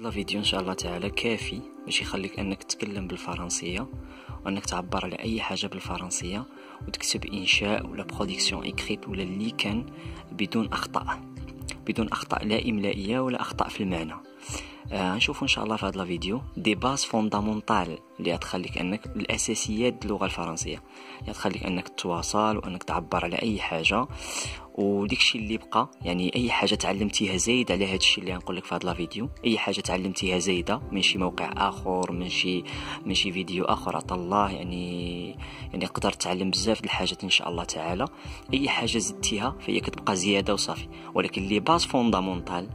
هاد الفيديو ان شاء الله تعالى كافي باش يخليك انك تتكلم بالفرنسيه وانك تعبر على اي حاجه بالفرنسيه وتكتب انشاء ولا برودكسيون اكريت ولا اللي كان بدون اخطاء بدون اخطاء لا املائيه ولا اخطاء في المعنى آه ان شاء الله في هذا الفيديو دي باز فوندامونتال اللي غتخليك انك الاساسيات اللغه الفرنسيه اللي غتخليك انك تواصل وانك تعبر على اي حاجه وداكشي اللي بقى يعني اي حاجه تعلمتيها زايده على الشيء اللي غنقول لك في هاد الفيديو اي حاجه تعلمتيها زايده من شي موقع اخر من شي من شي فيديو اخر عطا الله يعني يعني تقدر تعلم بزاف الحاجات ان شاء الله تعالى اي حاجه زدتيها فهي كتبقى زياده وصافي ولكن لي باز فوندامونتال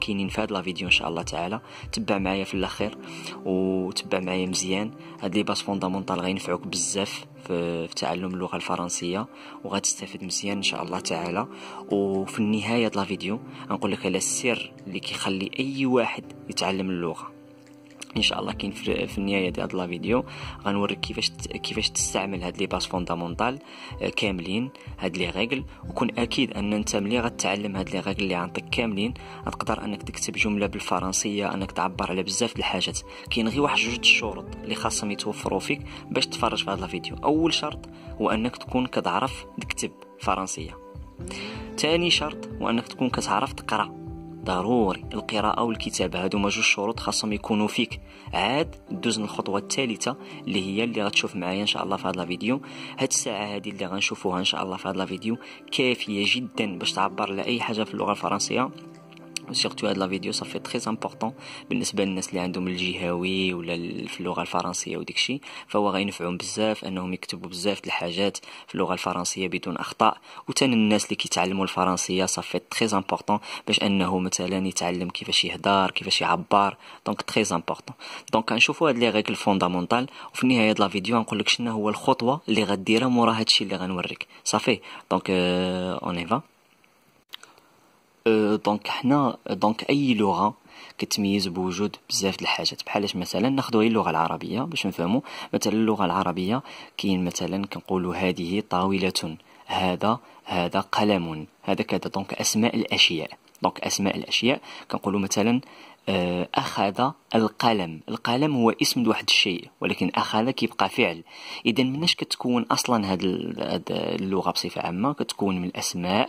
كاينين في هاد الفيديو ان شاء الله تعالى تبع معايا في الاخير وتبع معايا مزيان هاد لي باز فوندامونتال غينفعوك بزاف في تعلم اللغه الفرنسيه وغتستافد مزيان ان شاء الله تعالى وفي النهايه ديال الفيديو نقول لك على السر اللي كيخلي اي واحد يتعلم اللغه ان شاء الله كاين في النهايه ديال هاد لا فيديو غنوريك كيفاش كيفاش تستعمل هاد لي باس فوندامونتال آه، كاملين هاد لي ريغل وكون اكيد ان انت ملي غتعلم هاد لي ريغل اللي غنعطيك كاملين غتقدر انك تكتب جمله بالفرنسيه انك تعبر على بزاف د الحاجات كاين غير واحد جوج الشروط اللي خاصهم يتوفروا فيك باش تفرج في هاد لا فيديو اول شرط هو انك تكون كتعرف تكتب فرنسيه ثاني شرط هو انك تكون كتعرف تقرا ضروري القراءه والكتابه هادو هما جوج شروط خاصهم يكونوا فيك عاد دوز للخطوه الثالثه اللي هي اللي غتشوف معايا ان شاء الله في هذا الفيديو هاد الساعه هادي اللي غنشوفوها ان شاء الله في هذا الفيديو كافيه جدا باش تعبر على اي حاجه في اللغه الفرنسيه سيرتو هاد لا فيديو صافي تري امبورطون بالنسبه للناس اللي عندهم الجهوي ولا في اللغه الفرنسيه وداكشي فهو غينفعهم بزاف انهم يكتبوا بزاف الحاجات في اللغه الفرنسيه بدون اخطاء وتاني الناس اللي كيتعلموا الفرنسيه صافي تري امبورطون باش انه مثلا يتعلم كيفاش يهدر كيفاش يعبر دونك تري امبورطون دونك غنشوفوا هاد لي ريغل فوندامونتال وفي النهايه هاد لا فيديو غنقول لك شنو هو الخطوه اللي غديرها مورا هادشي اللي غنوريك صافي دونك اون ايفا دونك حنا دونك اي لغه كتميز بوجود بزاف د الحاجات بحالاش مثلا ناخذ غير اللغه العربيه باش نفهموا مثلا اللغه العربيه كاين مثلا كنقولوا هذه طاوله هذا هذا قلم هذا كذا دونك اسماء الاشياء دونك اسماء الاشياء كنقولوا مثلا آه، اخذ القلم القلم هو اسم لواحد الشيء ولكن اخذ كيبقى فعل اذا مناش كتكون اصلا هاد اللغه بصفه عامه كتكون من الاسماء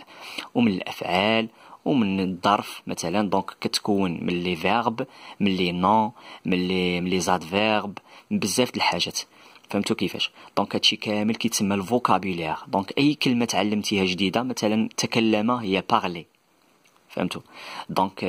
ومن الافعال ومن الظرف مثلا دونك كتكون من لي فيرب من لي نون من لي من لي زادفيرب بزاف د الحاجات فهمتوا كيفاش دونك هادشي كامل كيتسمى الفوكابولير دونك اي كلمه تعلمتيها جديده مثلا تكلم هي بارلي فهمتوا دونك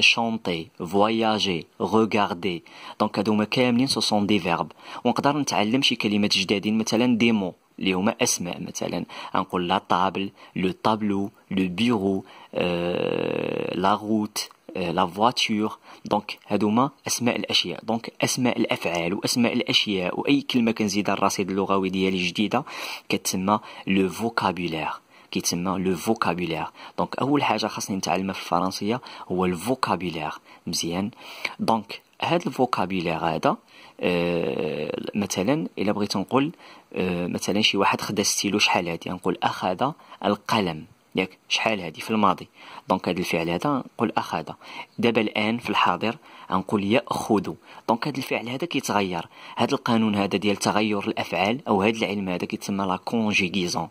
شونطي فواياجي ريغاردي دونك هادو كاملين سو سون دي فيرب ونقدر نتعلم شي كلمات جدادين مثلا ديمو اللي هما اسماء مثلا نقول لا طابل لو طابلو لو بيرو آه، لا روت آه، لا فواتور دونك هادوما اسماء الاشياء دونك اسماء الافعال واسماء الاشياء واي كلمه كنزيدها الرصيد اللغوي ديالي جديده كتسمى لو فوكابولير كيتسمى لو فوكابولير دونك اول حاجه خاصني نتعلمها في الفرنسيه هو الفوكابولير مزيان دونك هاد الفوكابولير هذا آه، مثلا الا بغيت نقول آه، مثلا شي واحد خدا ستيلو شحال هادي نقول اخذ القلم ياك شحال هادي في الماضي دونك هذا الفعل هذا نقول اخذ دابا الان في الحاضر غنقول ياخذ دونك هذا الفعل هذا كيتغير هذا القانون هذا ديال تغير الافعال او هذا العلم هذا كيتسمى لا كونجيغيزون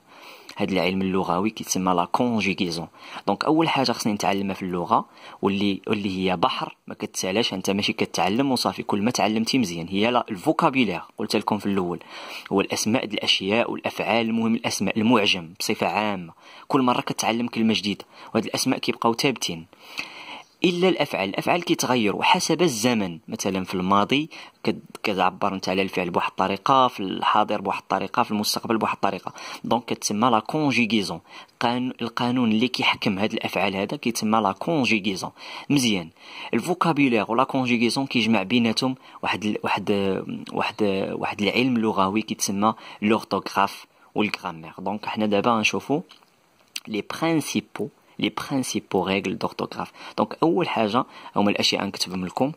هذا العلم اللغوي كيتسمى لا كونجيغيزون دونك اول حاجه خصني نتعلمها في اللغه واللي واللي هي بحر ما كتسالاش انت ماشي كتعلم وصافي كل ما تعلمتي مزيان هي لا الفوكابيلير قلت لكم في الاول هو الاسماء ديال الاشياء والافعال المهم الاسماء المعجم بصفه عامه كل مره كتعلم كلمه جديده وهاد الاسماء كيبقاو ثابتين الا الافعال الافعال كيتغيروا حسب الزمن مثلا في الماضي كتعبر انت على الفعل بواحد الطريقه في الحاضر بواحد الطريقه في المستقبل بواحد الطريقه دونك كتسمى لا كونجيغيزون القانون اللي كيحكم هاد الافعال هذا كيتسمى لا كونجيغيزون مزيان الفوكابيلير ولا كونجيغيزون كيجمع بيناتهم واحد ال... واحد واحد واحد العلم لغوي كيتسمى لورتوغراف والغرامير دونك حنا دابا غنشوفو لي برينسيبو لي برينسيبو ريغل دورتوغراف دونك اول حاجه هما الاشياء نكتبهم لكم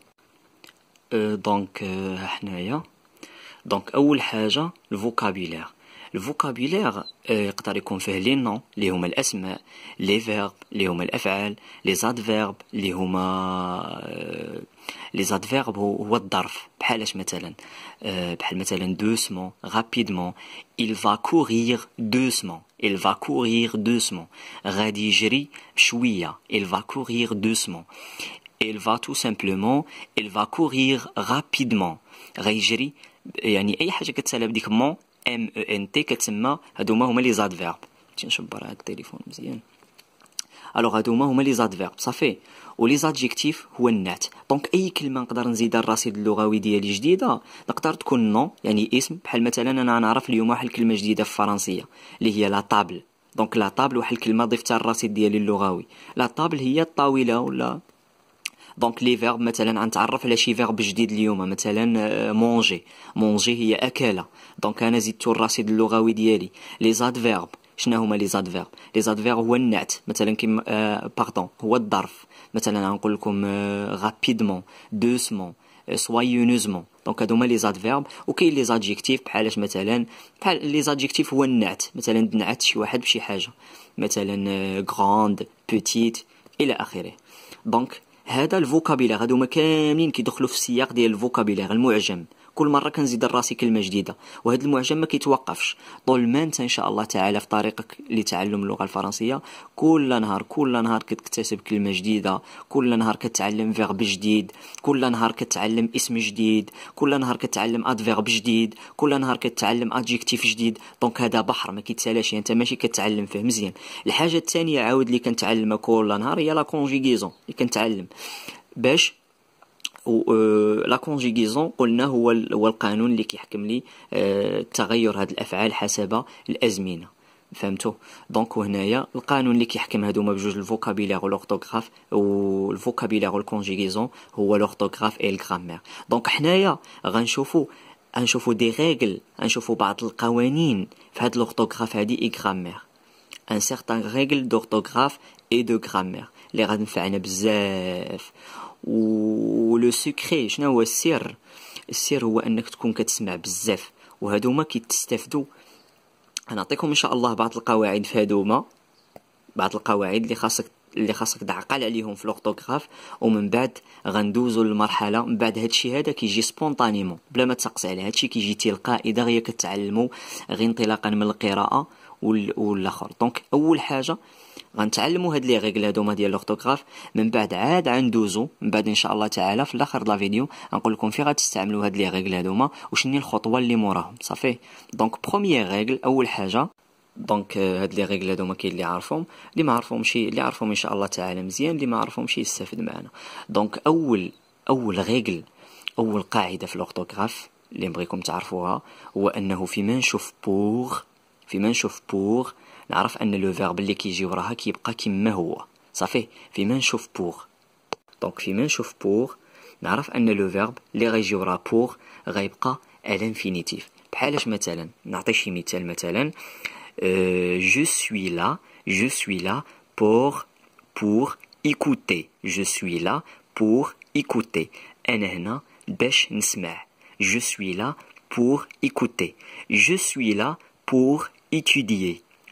دونك حنايا دونك اول حاجه الفوكابيلير الفوكابيلير أه، يقدر يكون فيه لي نون اللي هما الاسماء لي فيرب اللي هما الافعال لي زادفيرب اللي هما أه، Les adverbes, هو الظرف بحال مثلا doucement rapidement il va courir doucement il va courir doucement غادي il va courir doucement il va tout simplement il va courir rapidement غيجري يعني اي حاجه بديك مون ام او كتسمى هما لي زادفيرب تنشبر التليفون مزيان هادو هما لي زادفيرب وليزادجيكتيف هو النعت دونك اي كلمه نقدر نزيدها الرصيد اللغوي ديالي جديده نقدر تكون نون يعني اسم بحال مثلا انا نعرف اليوم واحد الكلمه جديده في الفرنسيه اللي هي لا طابل دونك لا طابل واحد الكلمه ضفتها الرصيد ديالي اللغوي لا طابل هي الطاوله ولا دونك لي فيرب مثلا غنتعرف على شي فيرب جديد اليوم مثلا مونجي آه، مونجي هي اكله دونك انا زدت الرصيد اللغوي ديالي لي زاد فيرب شنو هما لي زادفيرب لي زادفيرب هو النعت مثلا كيما باردون آه، هو الظرف مثلا غنقول لكم رابيدمون دوسمون سوايونوزمون دونك هادو هما لي زادفيرب وكاين لي زادجيكتيف بحالاش مثلا بحال لي زادجيكتيف هو النعت مثلا نعت شي واحد بشي حاجه مثلا غروند آه، بوتيت الى اخره دونك هذا الفوكابيلير هادو هما كاملين كيدخلوا في السياق ديال الفوكابيلير المعجم كل مره كنزيد لراسي كلمه جديده وهذا المعجم ما كيتوقفش طول ما انت ان شاء الله تعالى في طريقك لتعلم اللغه الفرنسيه كل نهار كل نهار كتكتسب كلمه جديده كل نهار كتعلم فيرب جديد كل نهار كتعلم اسم جديد كل نهار كتعلم ادفيرب جديد كل نهار كتعلم ادجيكتيف جديد دونك هذا بحر ما كيتسالاش يعني انت ماشي كتعلم فيه مزيان الحاجه الثانيه عاود اللي كنتعلمها كل نهار هي لا كونجيغيزون اللي كنتعلم باش آه، لا كونجيغيزون قلنا هو هو القانون اللي كيحكم لي آه، تغير هاد الافعال حسب الازمنه فهمتوا دونك وهنايا القانون اللي كيحكم هادو ما بجوج الفوكابيلير والورتوغراف والفوكابيلير والكونجيغيزون هو لورتوغراف اي الغرامير دونك حنايا غنشوفوا غنشوفوا دي ريغل غنشوفوا بعض القوانين في هاد لورتوغراف هادي اي غرامير ان سيغتان ريغل دورتوغراف اي دو غرامير اللي غنفعنا بزاف ولو سكري شنو هو السر السر هو انك تكون كتسمع بزاف وهادو هما كيتستافدوا غنعطيكم ان شاء الله بعض القواعد في هادوما بعض القواعد اللي خاصك اللي خاصك تعقل عليهم في لوغتوغراف ومن بعد غندوزو للمرحله من بعد هادشي هذا كيجي سبونطانيمون بلا ما تسقس على هادشي كيجي تلقائي دغيا كتعلمو غير انطلاقا من القراءه والاخر دونك اول حاجه غنتعلموا هاد لي ريغل هادوما ديال لوغتوغراف من بعد عاد غندوزو من بعد ان شاء الله تعالى في الاخر لا فيديو غنقول لكم فين غتستعملوا هاد لي ريغل هادوما وشني الخطوه اللي موراهم صافي دونك بروميير ريغل اول حاجه دونك آه، هاد لي ريغل هادو ما كاين اللي عارفهم اللي ما عارفهمش اللي عارفهم ان شاء الله تعالى مزيان اللي ما عارفهمش يستافد معنا دونك اول اول ريغل اول قاعده في لوغتوغراف اللي بغيكم تعرفوها هو انه فيما نشوف بور فيما نشوف بور نعرف ان لو فيرب اللي كيجي وراها كيبقى كما هو صافي فيما نشوف بور دونك فيما نشوف بور نعرف ان لو فيرب اللي غيجي وراه بور غيبقى الانفينيتيف بحالاش مثلا نعطي شي مثال مثلا جو سوي لا جو سوي لا بور بور écouter جو سوي لا بور écouter انا هنا باش نسمع جو سوي لا بور écouter جو سوي لا بور ايتوديي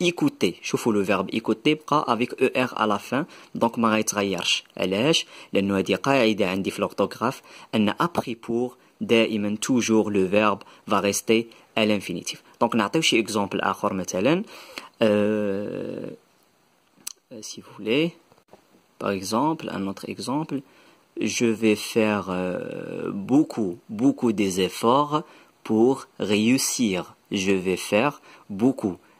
écouter. شوفوا le verbe écouter بقى avec er à la fin donc ما غيتغيرش علاش لانه هذه قاعده عندي في l'orthographe ان après pour دائما toujours le verbe va rester à l'infinitif donc نعطيو شي exemple à مثلا euh, euh, si vous voulez par exemple un autre exemple je vais faire euh, beaucoup beaucoup des efforts pour réussir je vais faire beaucoup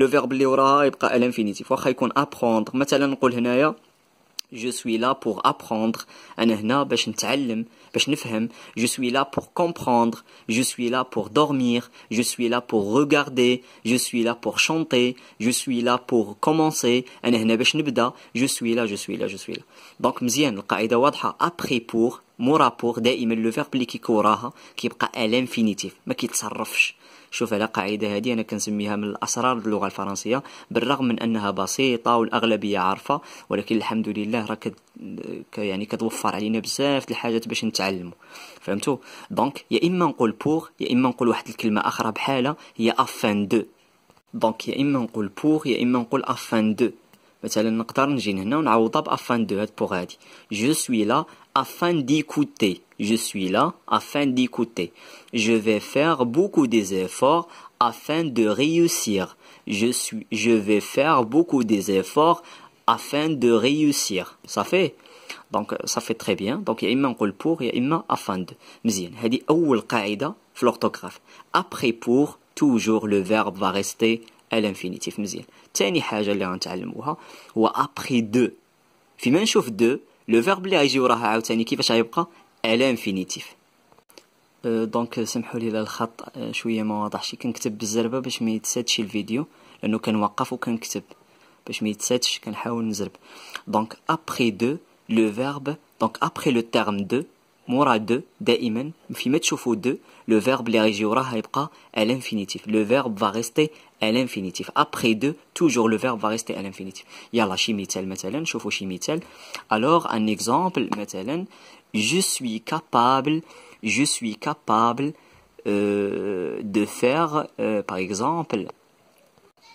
لو فيرب اللي وراها يبقى الانفينيتيف واخا يكون ابخوندر مثلا نقول هنايا جو سوي لا بور ابخوندر انا هنا باش نتعلم باش نفهم جو سوي لا بور كومبروندر جو سوي لا بور دورمير جو سوي لا بور ريغاردي جو سوي لا بور شونتي جو سوي لا بور كومونسي انا هنا باش نبدا جو سوي لا جو سوي لا جو سوي لا دونك مزيان القاعده واضحه ابخي بور مورا بور دائما لو فيرب اللي كيكوراها كيبقى الانفينيتيف ما كيتصرفش شوف على قاعدة هذه أنا كنسميها من الأسرار اللغة الفرنسية بالرغم من أنها بسيطة والأغلبية عارفة ولكن الحمد لله راه كد... يعني كتوفر علينا بزاف الحاجات باش نتعلمو فهمتوا دونك يا إما نقول بور يا إما نقول واحد الكلمة أخرى بحالها هي أفان دو دونك يا إما نقول بور يا إما نقول أفان دو Je suis là, afin d'écouter. Je suis là, afin d'écouter. Je vais faire beaucoup d'efforts afin de réussir. Je suis, je vais faire beaucoup d'efforts afin de réussir. Ça fait? Donc, ça fait très bien. Donc, il y a un mot pour, il y a une afin de. Mzine. Il y a une l'orthographe. Après pour, toujours le verbe va rester الانفينيتيف مزيان ثاني حاجه اللي غنتعلموها هو ابري دو فيما نشوف دو لو فيرب اللي غيجي وراها عاوتاني كيفاش غيبقى الانفينيتيف دونك سمحوا لي الخط شويه ما واضحش كنكتب بالزربه باش ما يتسادش الفيديو لانه كنوقف وكنكتب باش ما يتسادش كنحاول نزرب دونك ابري دو لو فيرب دونك ابري لو تيرم دو مورا دو دائما فيما تشوفوا دو لو فيرب اللي غيجي وراها يبقى الانفينيتيف لو فيرب فا ريستي à l'infinitif. Après deux, toujours le verbe va rester à l'infinitif. Yalla, Alors, un exemple, je suis capable, je suis capable euh, de faire, euh, par exemple,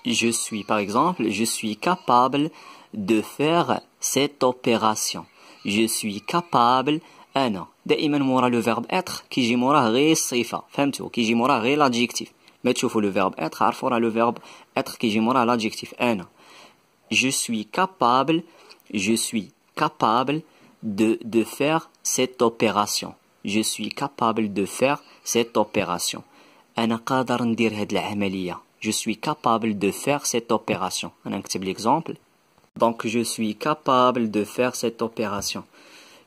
je suis, par exemple, je suis capable de faire cette opération. Je suis capable أنا دائما مورا لو être qui mora, ré, sifa, femme qui qui موراه ré l'adjectif. Mais tu لو être, être عرفوا le verbe être qui كيجي à l'adjectif je suis capable je suis capable de de faire cette opération je suis capable de faire cette opération je suis capable de faire cette opération Un exemple. donc je suis capable de faire cette opération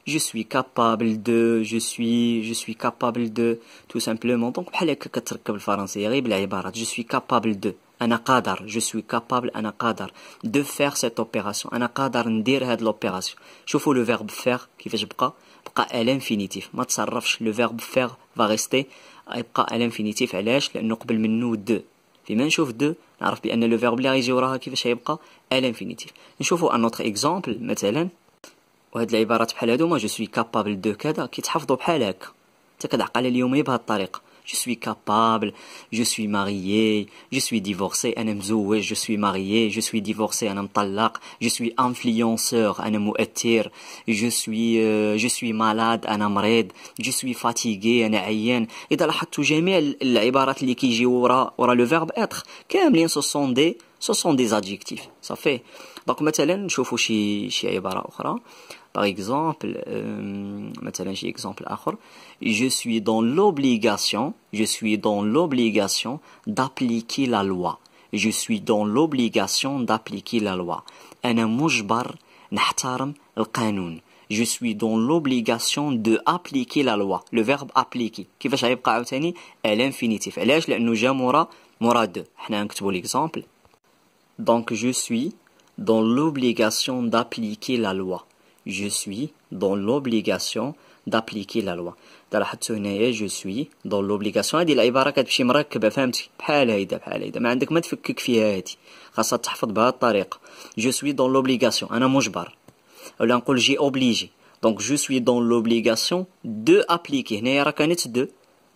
je suis capable de je suis je suis capable de tout simplement donc بحال هكا كتركب الفرنسيه غير بالعبارات je suis capable de انا قادر je suis capable انا قادر de faire cette opération انا قادر ندير هاد l'opération شوفوا le verbe faire كيفاش بقى بقى à l'infinitif ما تصرفش le verbe faire va rester يبقى à l'infinitif علاش لانه قبل منه de فيما نشوف دو نعرف بان لو فيرب اللي غيجي وراها كيفاش غيبقى à l'infinitif نشوفوا ان اوتر اكزامبل مثلا وهاد العبارات بحال هادو ما جو سوي كابابل دو كذا كيتحفظوا بحال هكا حتى كتعقل اليومي بهاد الطريقه جو سوي كابابل جو سوي ماريي جو سوي ديفورسي انا مزوج جو سوي ماريي جو سوي ديفورسي انا مطلق جو سوي انفلونسور انا مؤثر جو سوي آه، جو سوي مالاد انا مريض جو سوي فاتيغي انا عيان اذا لاحظتوا جميع العبارات اللي كيجيو ورا ورا لو فيرب اتر كاملين سو سون دي سو سون دي ادجيكتيف صافي دونك مثلا نشوفوا شي شي عباره اخرى Par exemple, euh, exemple je suis dans l'obligation, je suis dans l'obligation d'appliquer la loi. Je suis dans l'obligation d'appliquer la loi. Je suis dans l'obligation de appliquer la loi. Le verbe appliquer. كيفاش l'infinitif. علاش Donc je suis dans l'obligation d'appliquer la loi. je suis dans l'obligation d'appliquer la loi تلاحظتوا هنايا جو سوي دون لوبليغاسيون هادي العباره كتمشي مركبه فهمتي بحال هيدا بحال هيدا ما عندك ما تفكك فيها هادي خاصها تحفظ بهذه الطريقه جو سوي دون لوبليغاسيون انا مجبر ولا نقول جي اوبليجي دونك جو سوي دون لوبليغاسيون دو ابليكي هنايا راه كانت دو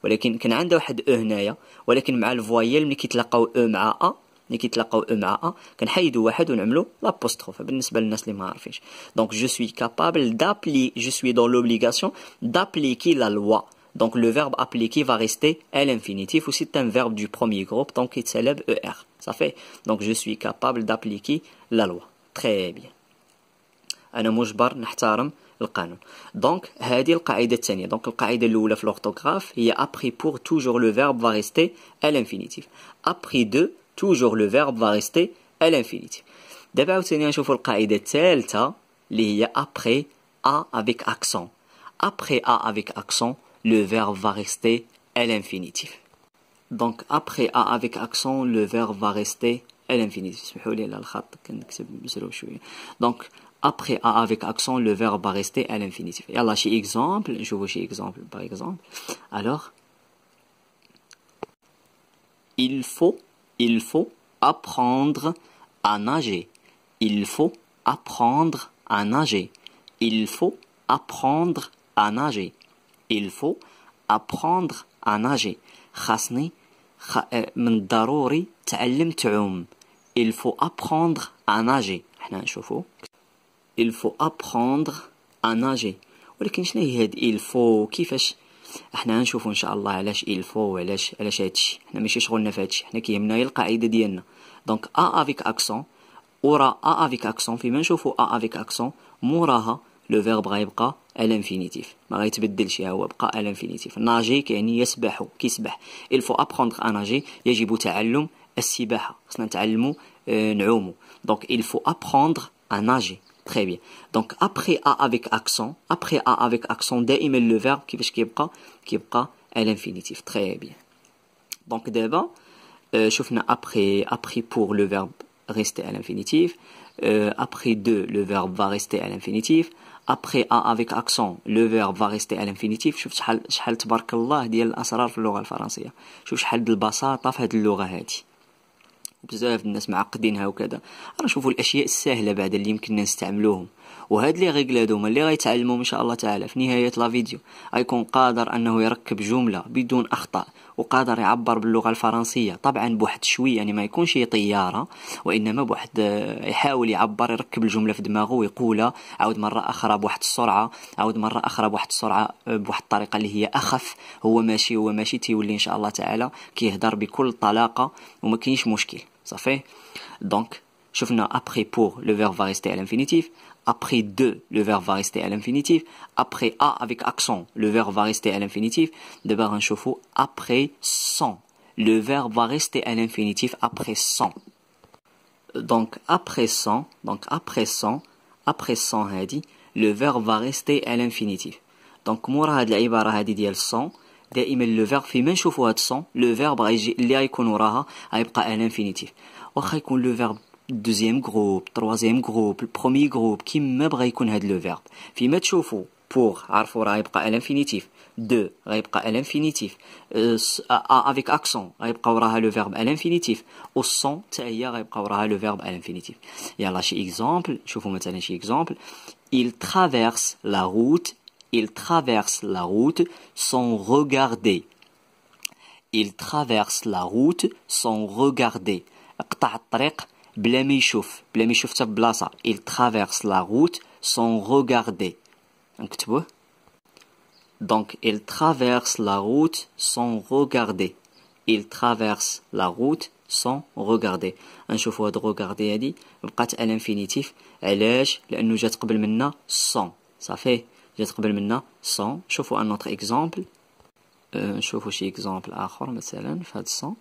ولكن كان عندها واحد او هنايا ولكن مع الفوايال ملي كيتلاقاو او مع ا Donc, je suis capable d'appliquer, je suis dans l'obligation d'appliquer la loi. Donc, le verbe appliquer va rester à l'infinitif. Ou c'est un verbe du premier groupe, donc il s'élève ER. Ça fait, donc je suis capable d'appliquer la loi. Très bien. Donc, il y a le de la Donc, le de l'orthographe, il a appris pour toujours le verbe va rester à l'infinitif. après de toujours le verbe va rester à l'infinitif. D'abord, on va voir la delta, qui est après a avec accent. Après a avec accent, le verbe va rester à l'infinitif. Donc, après a avec accent, le verbe va rester à l'infinitif. Donc, après a avec accent, le verbe va rester à l'infinitif. Et là, exemple, je vois exemple, par exemple. Alors, il faut il faut apprendre à nager. Il faut apprendre à nager. Il faut apprendre à nager. Il faut apprendre à nager. خاصني من الضروري تعلم تعوم. Il faut apprendre à nager. Il faut apprendre à nager. ولكن شنو il faut كيفاش احنا هنشوفو ان شاء الله علاش الفو وعلاش علاش هادشي حنا ماشي شغلنا في هادشي حنا كيهمنا هي القاعده ديالنا دونك ا افيك اكسون ورا ا افيك اكسون فيما نشوفو ا افيك اكسون موراها لو فيرب غيبقى انفينيتيف ما غيتبدلش هو بقى انفينيتيف ناجي كيعني يسبح كيسبح الفو ابروندغ اناجي ناجي يجب تعلم السباحه خصنا نتعلمو نعومو دونك الفو ابروندغ اناجي ناجي Très bien. Donc, après A avec accent, après A avec accent, le verbe, qui est à l'infinitif. Très bien. Donc, d'abord, euh, après, après pour le verbe rester à l'infinitif. Euh, après deux, le verbe va rester à l'infinitif. Après A avec accent, le verbe va rester à l'infinitif. بزاف الناس معقدينها وكذا راه نشوفوا الاشياء السهله بعد اللي يمكننا نستعملوهم وهاد لي ريغل هادوما اللي غيتعلموا ان شاء الله تعالى في نهايه لا فيديو غيكون قادر انه يركب جمله بدون اخطاء وقادر يعبر باللغه الفرنسيه طبعا بواحد شويه يعني ما يكونش طياره وانما بواحد يحاول يعبر يركب الجمله في دماغه ويقولها عاود مره اخرى بواحد السرعه عاود مره اخرى بواحد السرعه بواحد الطريقه اللي هي اخف هو ماشي هو ماشي تيولي ان شاء الله تعالى كيهضر بكل طلاقه وما كاينش مشكل صافي دونك شفنا ابخي بور لو فيرب فاريستي على الانفينيتيف Après de, le verbe va rester à l'infinitif. Après a avec accent, le verbe va rester à l'infinitif. De un chauffe après sans. Le verbe va rester à l'infinitif après sans. Donc après sans, donc après sans, après sans hadi, le verbe va rester à l'infinitif. Donc مورا هاد العبارة le ديال sans دائما لو فيرب في ما نشوفوا هاد le لو فيرب اللي غيكون وراها غيبقى à l'infinitif. واخا يكون لو Deuxième groupe, troisième groupe, premier groupe, qui ne veut le verbe. Vous pour, vous savez, il va rester à l'infinitif. De, l'infinitif. Avec accent, il va le verbe à l'infinitif. Au son, il va le verbe à l'infinitif. Il y a un exemple, regardez un autre exemple. Il traverse la route, il traverse la route sans regarder. Il traverse la route sans regarder. Il traverse la route sans regarder. Blemichouf. ça Blasa. Il traverse la route sans regarder. Donc, il traverse la route sans regarder. Il traverse la route sans regarder. نشوفوا هاد regarder هادي بقات à l'infinitif. علاش لانه جات قبل منا sans. صافي جات قبل منا sans. شوفوا un autre exemple. نشوفوا euh, شي exemple اخر مثلا فهاد sans.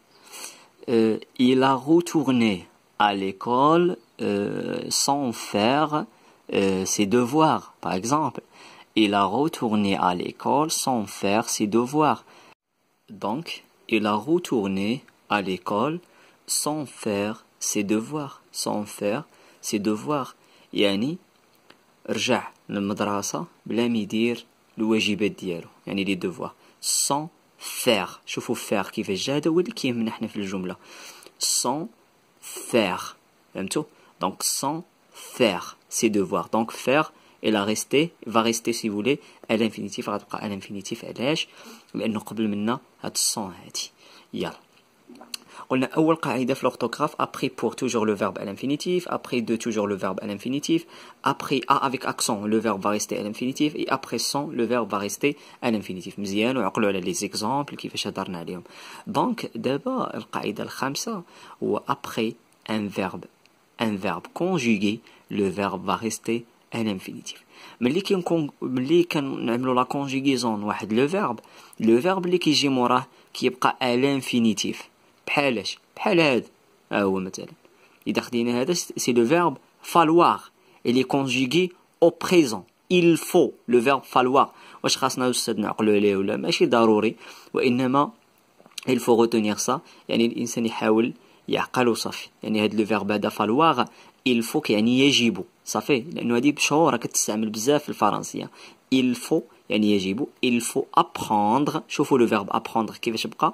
Euh, il a retourné à l'école euh, sans faire euh, ses devoirs, par exemple. Il a retourné à l'école sans faire ses devoirs. Donc, il a retourné à l'école sans faire ses devoirs, sans faire ses devoirs. Yani, رجع للمدرسة بلا ما يدير الواجبات ديالو يعني لي devoirs sans faire شوفوا faire كيفاش جا هذا هو اللي كيهمنا في الجملة sans faire. Donc sans faire ses devoirs. Donc faire, elle a resté, va rester si vous voulez, à l'infinitif, à l'infinitif, à l'âge, mais elle nous قبل منا à الصون on a أول de l'orthographe après pour toujours le verbe à l'infinitif après de toujours le verbe à l'infinitif après a avec accent le verbe va rester à l'infinitif et après sans le verbe va rester à l'infinitif مزيان d'abord على les exemples après un verbe un verbe conjugué le verbe va rester à l'infinitif ملي كنكون ملي كنعملوا لا كونجيغيزون واحد لو فيرب لو فيرب اللي كيجي à l'infinitif بحالاش بحال هاد ها هو مثلا اذا خدينا هذا سي لو فيرب اي لي كونجيغي او بريزون il faut لو فيرب falloir واش خاصنا استاذ نعقلوا عليه ولا ماشي ضروري وانما il faut retenir ça يعني الانسان يحاول يعقل وصافي يعني هاد لو فيرب هذا falloir il faut يعني يجب صافي لانه هذه بشهور راه كتستعمل بزاف في الفرنسيه il faut يعني يجب il faut apprendre شوفوا لو فيرب apprendre كيفاش بقى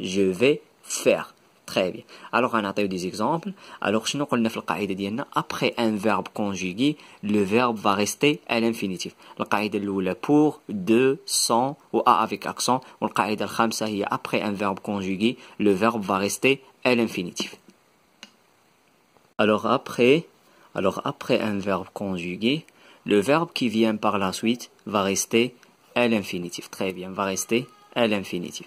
je vais faire. Très bien. Alors, on a des exemples. Alors, si nous après un verbe conjugué, le verbe va rester à l'infinitif. Le qaïda l'oula pour, de, sans, ou a avec accent. Le qaïda l'khamsa après un verbe conjugué, le verbe va rester à l'infinitif. Alors après, alors après un verbe conjugué, le verbe qui vient par la suite va rester à l'infinitif. Très bien, va rester à l'infinitif.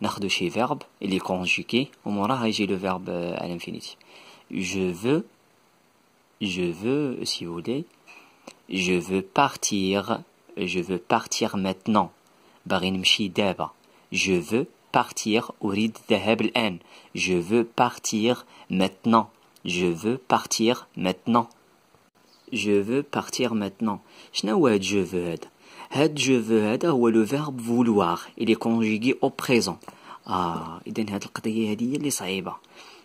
ناخدو شي فيرب اللي كونجيكي وموراه يجي le verbe euh, à l'infinitif je veux je veux si vous voulez je veux partir je veux partir maintenant باغي نمشي je veux partir اريد الذهاب الان je veux partir maintenant je veux partir maintenant je veux partir maintenant je veux هاد جو فو هذا هو لو فيرب فولواغ اللي كونجيغي او بريزون اه اذا هاد القضيه هادي هي اللي صعيبه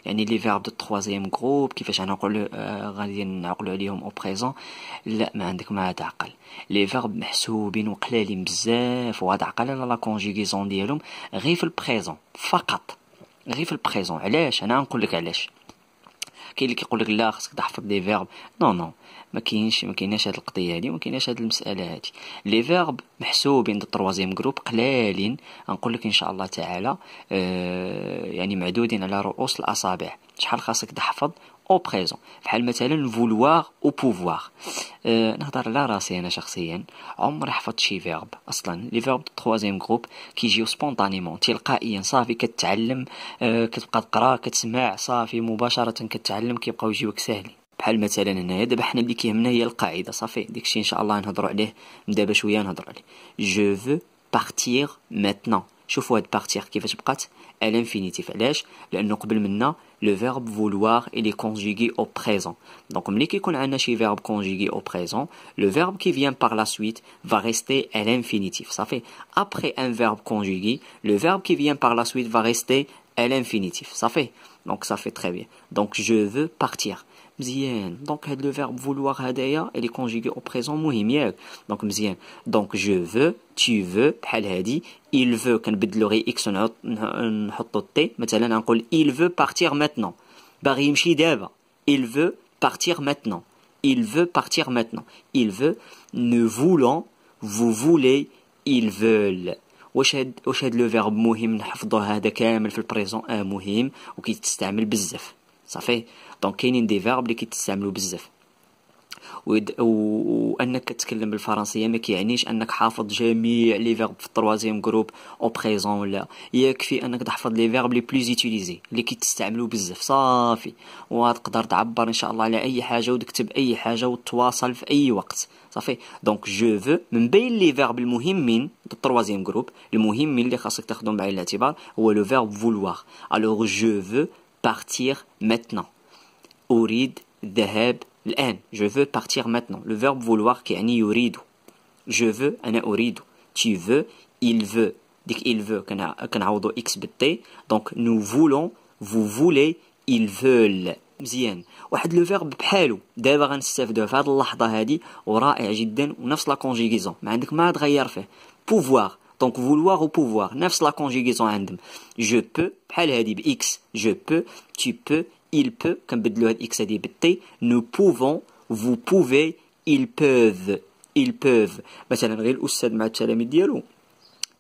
يعني لي فيرب دو تروازيام جروب كيفاش غنعقلو آه غادي نعقلو عليهم او بريزون لا ما عندك ما تعقل لي فيرب محسوبين وقلالين بزاف وغاد عقل على لا كونجيغيزون ديالهم غير في البريزون فقط غير في البريزون علاش انا نقول لك علاش كاين اللي كيقول لك لا خصك تحفظ لي فيرب نو نو ما كاينش ما كايناش هاد القضيه هادي وما كايناش هاد المساله هادي لي فيرب محسوبين ضد التروازيام جروب قلالين غنقول لك ان شاء الله تعالى آه يعني معدودين على رؤوس الاصابع شحال خاصك تحفظ او بريزون بحال مثلا فولوار او بوفوار نهضر على راسي انا شخصيا عمري حفظت شي فيرب اصلا لي فيرب تروازيام جروب كيجيو سبونطانيمون تلقائيا صافي كتعلم أه، كتبقى تقرا كتسمع صافي مباشره كتعلم كيبقاو يجيوك ساهلين بحال مثلا هنايا دابا حنا اللي كيهمنا هي القاعده صافي داكشي ان شاء الله نهضروا عليه دابا شويه نهضروا عليه جو فو بارتير maintenant Le verbe vouloir est conjugué au présent. Donc, comme on a verbe conjugué au présent, le verbe qui vient par la suite va rester à l'infinitif. Après un verbe conjugué, le verbe qui vient par la suite va rester à l'infinitif. Donc, ça fait très bien. Donc, je veux partir. Donc le verbe vouloir est conjugué au présent muhim. Donc Donc je veux, tu veux, il veut il veut partir maintenant. Il veut partir maintenant. Il veut partir maintenant. Il veut ne voulant vous voulez ils veulent. واش le صافي دونك كاينين دي فيرب اللي كيتستعملوا بزاف وانك كتكلم بالفرنسيه ما كيعنيش انك حافظ جميع لي فيرب في التروازيام جروب او بريزون ولا يكفي انك تحفظ لي فيرب لي بلوز يوتيليزي اللي كيتستعملوا بزاف صافي وتقدر تعبر ان شاء الله على اي حاجه وتكتب اي حاجه وتواصل في اي وقت صافي دونك جو فو من بين لي فيرب المهمين في التروازيام جروب المهمين اللي خاصك تاخذهم بعين الاعتبار هو لو فيرب فولوار الوغ جو فو partir maintenant. Urid, dhab, l'an. Je veux partir maintenant. Le verbe vouloir qui est ani Je veux, ana uridu. Tu veux, il veut. Dès il veut, x Donc nous voulons, vous voulez, ils veulent. مزيان واحد لو فيرب بحالو دابا غنستافدوه في هذه اللحظه هذه ورائع جدا ونفس لا كونجيغيزون ما عندك ما تغير فيه بوفوار donc vouloir au pouvoir. Nefs la conjugaison عندهم. Je peux, بحال هذه x, je peux, tu peux, il peut, comme هاد x هذه Nous pouvons, vous pouvez, ils peuvent, ils peuvent. ou مثلا match à la التلاميذ ou?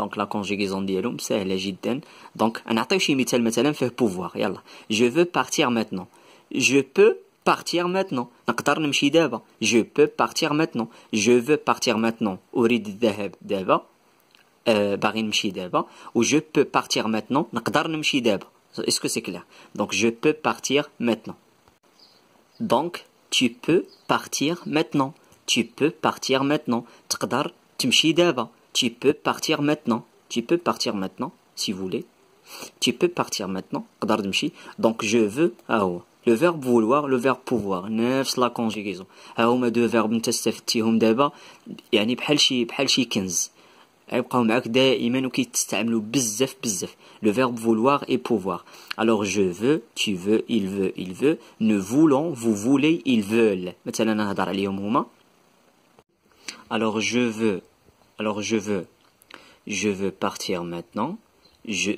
Donc la conjugaison dialoum, c'est la Donc un attaché mitel fait pouvoir. Je veux partir maintenant. Je peux partir maintenant. Je peux partir maintenant. Je veux partir maintenant. Euh, Ou je peux partir maintenant. Est-ce que c'est clair Donc je peux partir maintenant. Donc tu peux partir maintenant. Tu peux partir maintenant. Tu peux partir maintenant. Tu peux partir maintenant, si vous voulez. Tu peux partir maintenant. Donc je veux. Le verbe vouloir, le verbe pouvoir. conjugaison. la conjugaison il Le verbe vouloir et pouvoir. Alors je veux, tu veux, il veut, il veut. Nous voulons, vous voulez, ils veulent. Alors je veux, alors je veux, je veux partir maintenant.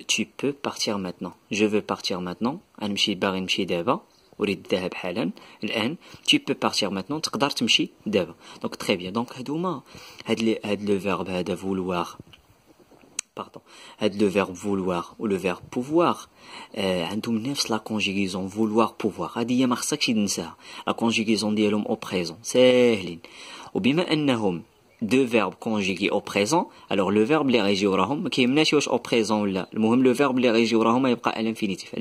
tu peux partir maintenant. Je veux partir maintenant. Anmishi barimshi deba, orid deb pahlen, le n. Tu peux partir maintenant. peux tmishi deba. Donc très bien. Donc hadouma, had le verbe de vouloir. Pardon, had le verbe vouloir ou le verbe pouvoir. Euh, Hadoum neft la conjugaison vouloir pouvoir. Hadiyem arsakidnser. La conjugaison l'homme au présent. C'est hlin. Obim a deux verbes conjugués au présent alors le verbe اللي غيجي qui est est au présent présent Le المهم le verbe les غيجي est prêt à l'infinitif.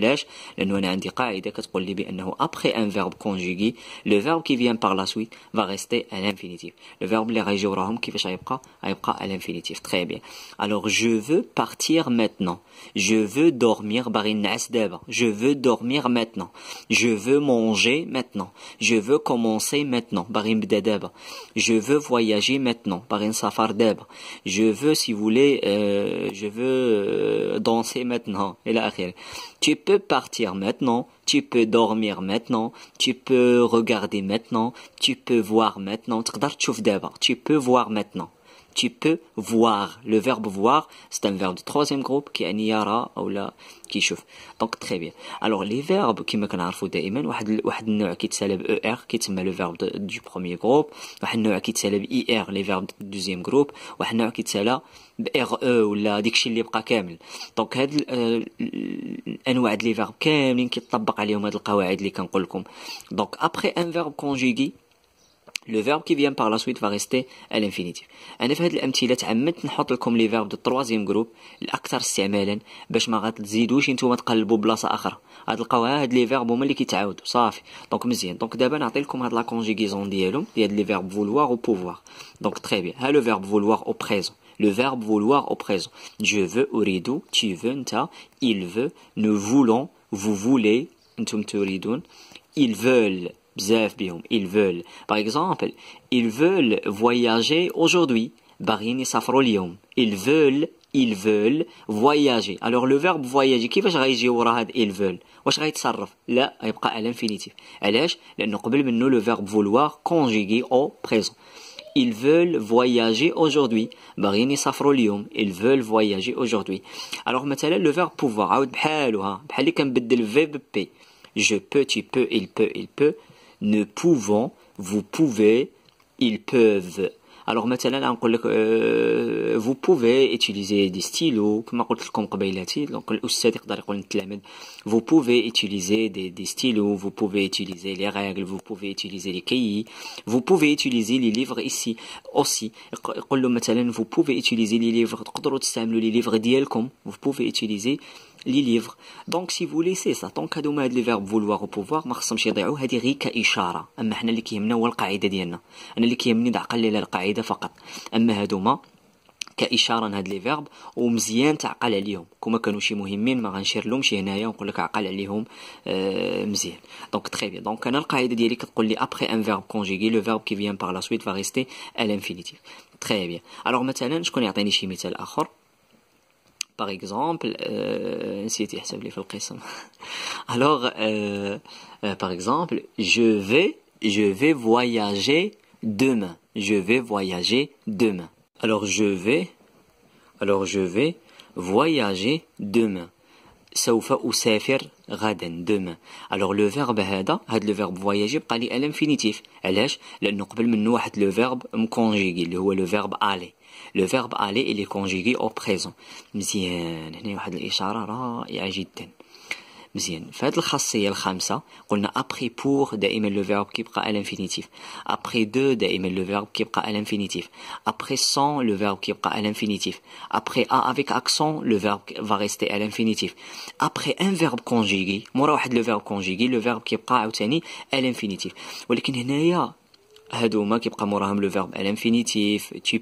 لانه après un verbe conjugué le verbe qui vient par la suite va rester à l'infinitif le verbe les غيجي وراهم كيفاش غيبقى à l'infinitif très bien alors je veux partir maintenant je veux dormir je veux dormir maintenant je veux manger maintenant je veux commencer maintenant je veux voyager maintenant par un safar Je veux, si vous voulez, euh, je veux euh, danser maintenant. Et tu peux partir maintenant, tu peux dormir maintenant, tu peux regarder maintenant, tu peux voir maintenant. Tu peux voir maintenant tu peux voir. Le verbe voir, c'est un verbe du troisième groupe qui est niyara ou là qui chauffe. Donc très bien. Alors les verbes qui me connaissent d'aimer, un qui célèbre er qui est le verbe du premier groupe, un qui célèbre ir les verbes du deuxième groupe, un qui célèbre re ou la dictionnaire libre kamel. Donc un ou les verbes kamel qui est à les règles qu'on vous Donc après un verbe conjugué, le verbe qui vient par la suite va rester à l'infinitif. En effet, dans cette étude, nous avons mis les verbes du troisième groupe, les plus utilisés, pour ne pas les ajouter et ne pas les mettre dans d'autres endroits. Ces verbes ne sont pas les mêmes, d'accord Donc, c'est bien. Donc, d'abord, nous allons vous donner la conjugaison de ces verbes vouloir et pouvoir. Donc, très bien. C'est le verbe vouloir au présent. Le verbe vouloir au présent. Je veux, je veux, tu veux, tu veux, il veut, nous voulons, vous voulez, vous voulez, ils veulent ils veulent par exemple ils veulent voyager aujourd'hui ils veulent ils veulent voyager alors le verbe voyager qui va غيجي au هاد ils veulent il va لا غيبقى على infinitif علاش لانه قبل منه le verbe vouloir conjugué au présent ils veulent voyager aujourd'hui باغيين يسافروا اليوم ils veulent voyager aujourd'hui alors مثلا le verbe pouvoir عاود بحالها بحال اللي كنبدل v verbe « je peux tu peux il peut il peut ne pouvons, vous pouvez, ils peuvent. Alors maintenant, euh, vous pouvez utiliser des stylos, vous pouvez utiliser des, stylos, vous pouvez utiliser les règles, vous pouvez utiliser les cahiers, vous pouvez utiliser les livres ici aussi. vous pouvez utiliser les livres, vous pouvez utiliser les livres, vous pouvez utiliser لي ليفغ دونك سي فولي سي سا دونك هادو هاد لي فيرب فولوار وبوفوار ما خصهمش يضيعوا هادي غير كاشاره اما حنا اللي كيهمنا هو القاعده ديالنا انا اللي كيهمني نعقل على القاعده فقط اما هادوما كاشاره لهاد لي فيرب ومزيان تعقل عليهم كما كانوا شي مهمين ما غنشير شي هنايا ونقول لك عقل عليهم آه مزيان دونك تري بيان دونك انا القاعده ديالي كتقول لي ابخي ان فيرب كونجيغي لو فيرب كي فيان بار لا سويت فا ريستي ا تري بيان الوغ مثلا شكون يعطيني شي مثال اخر par exemple euh, alors euh, euh, par exemple je vais je vais voyager demain je vais voyager demain alors je vais alors je vais voyager demain ou أسافر غدا demain alors le verbe هذا هذا le verbe voyager بقى لي infinitif. علاش لانه قبل منه واحد le verbe مكونجيغي اللي هو le verbe aller le verbe aller il est conjugué au présent. Bien, hein, une autre échelle, rafraîchissante. Bien. Faites l'hypothèse numéro cinq. Quand appris pour, détermine le verbe qui prend l'infinitif. Après de, détermine le verbe qui prend l'infinitif. Après sans, le verbe qui prend l'infinitif. Après a avec accent, le verbe va rester à l'infinitif. Après un verbe conjugué, moi, je prends le verbe conjugué, le verbe qui prend au à l'infinitif. Mais quand il y a هادو هما كيبقى موراهم لو فيرب الانفينيتيف تيب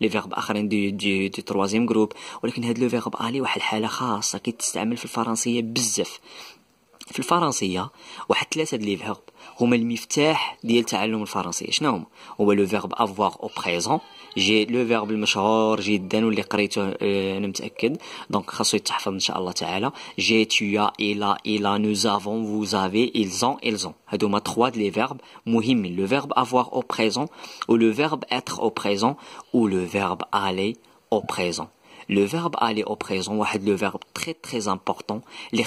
لي فيرب اخرين دي دي دي تروازيام جروب ولكن هاد لو فيرب الي واحد الحاله خاصه كيتستعمل في الفرنسيه بزاف في الفرنسيه واحد ثلاثه لي فيرب هما المفتاح ديال تعلم الفرنسيه شنو هما هو لو فيرب افوار او بريزون J'ai le verbe le plus cher, j'adore le lire. chassez j'ai tu il a, Vous avez, ils ont, ils ont. les verbes. Le verbe avoir au présent, ou le verbe être au présent, ou le verbe aller au présent. Le verbe aller au présent est le verbe très très important. Les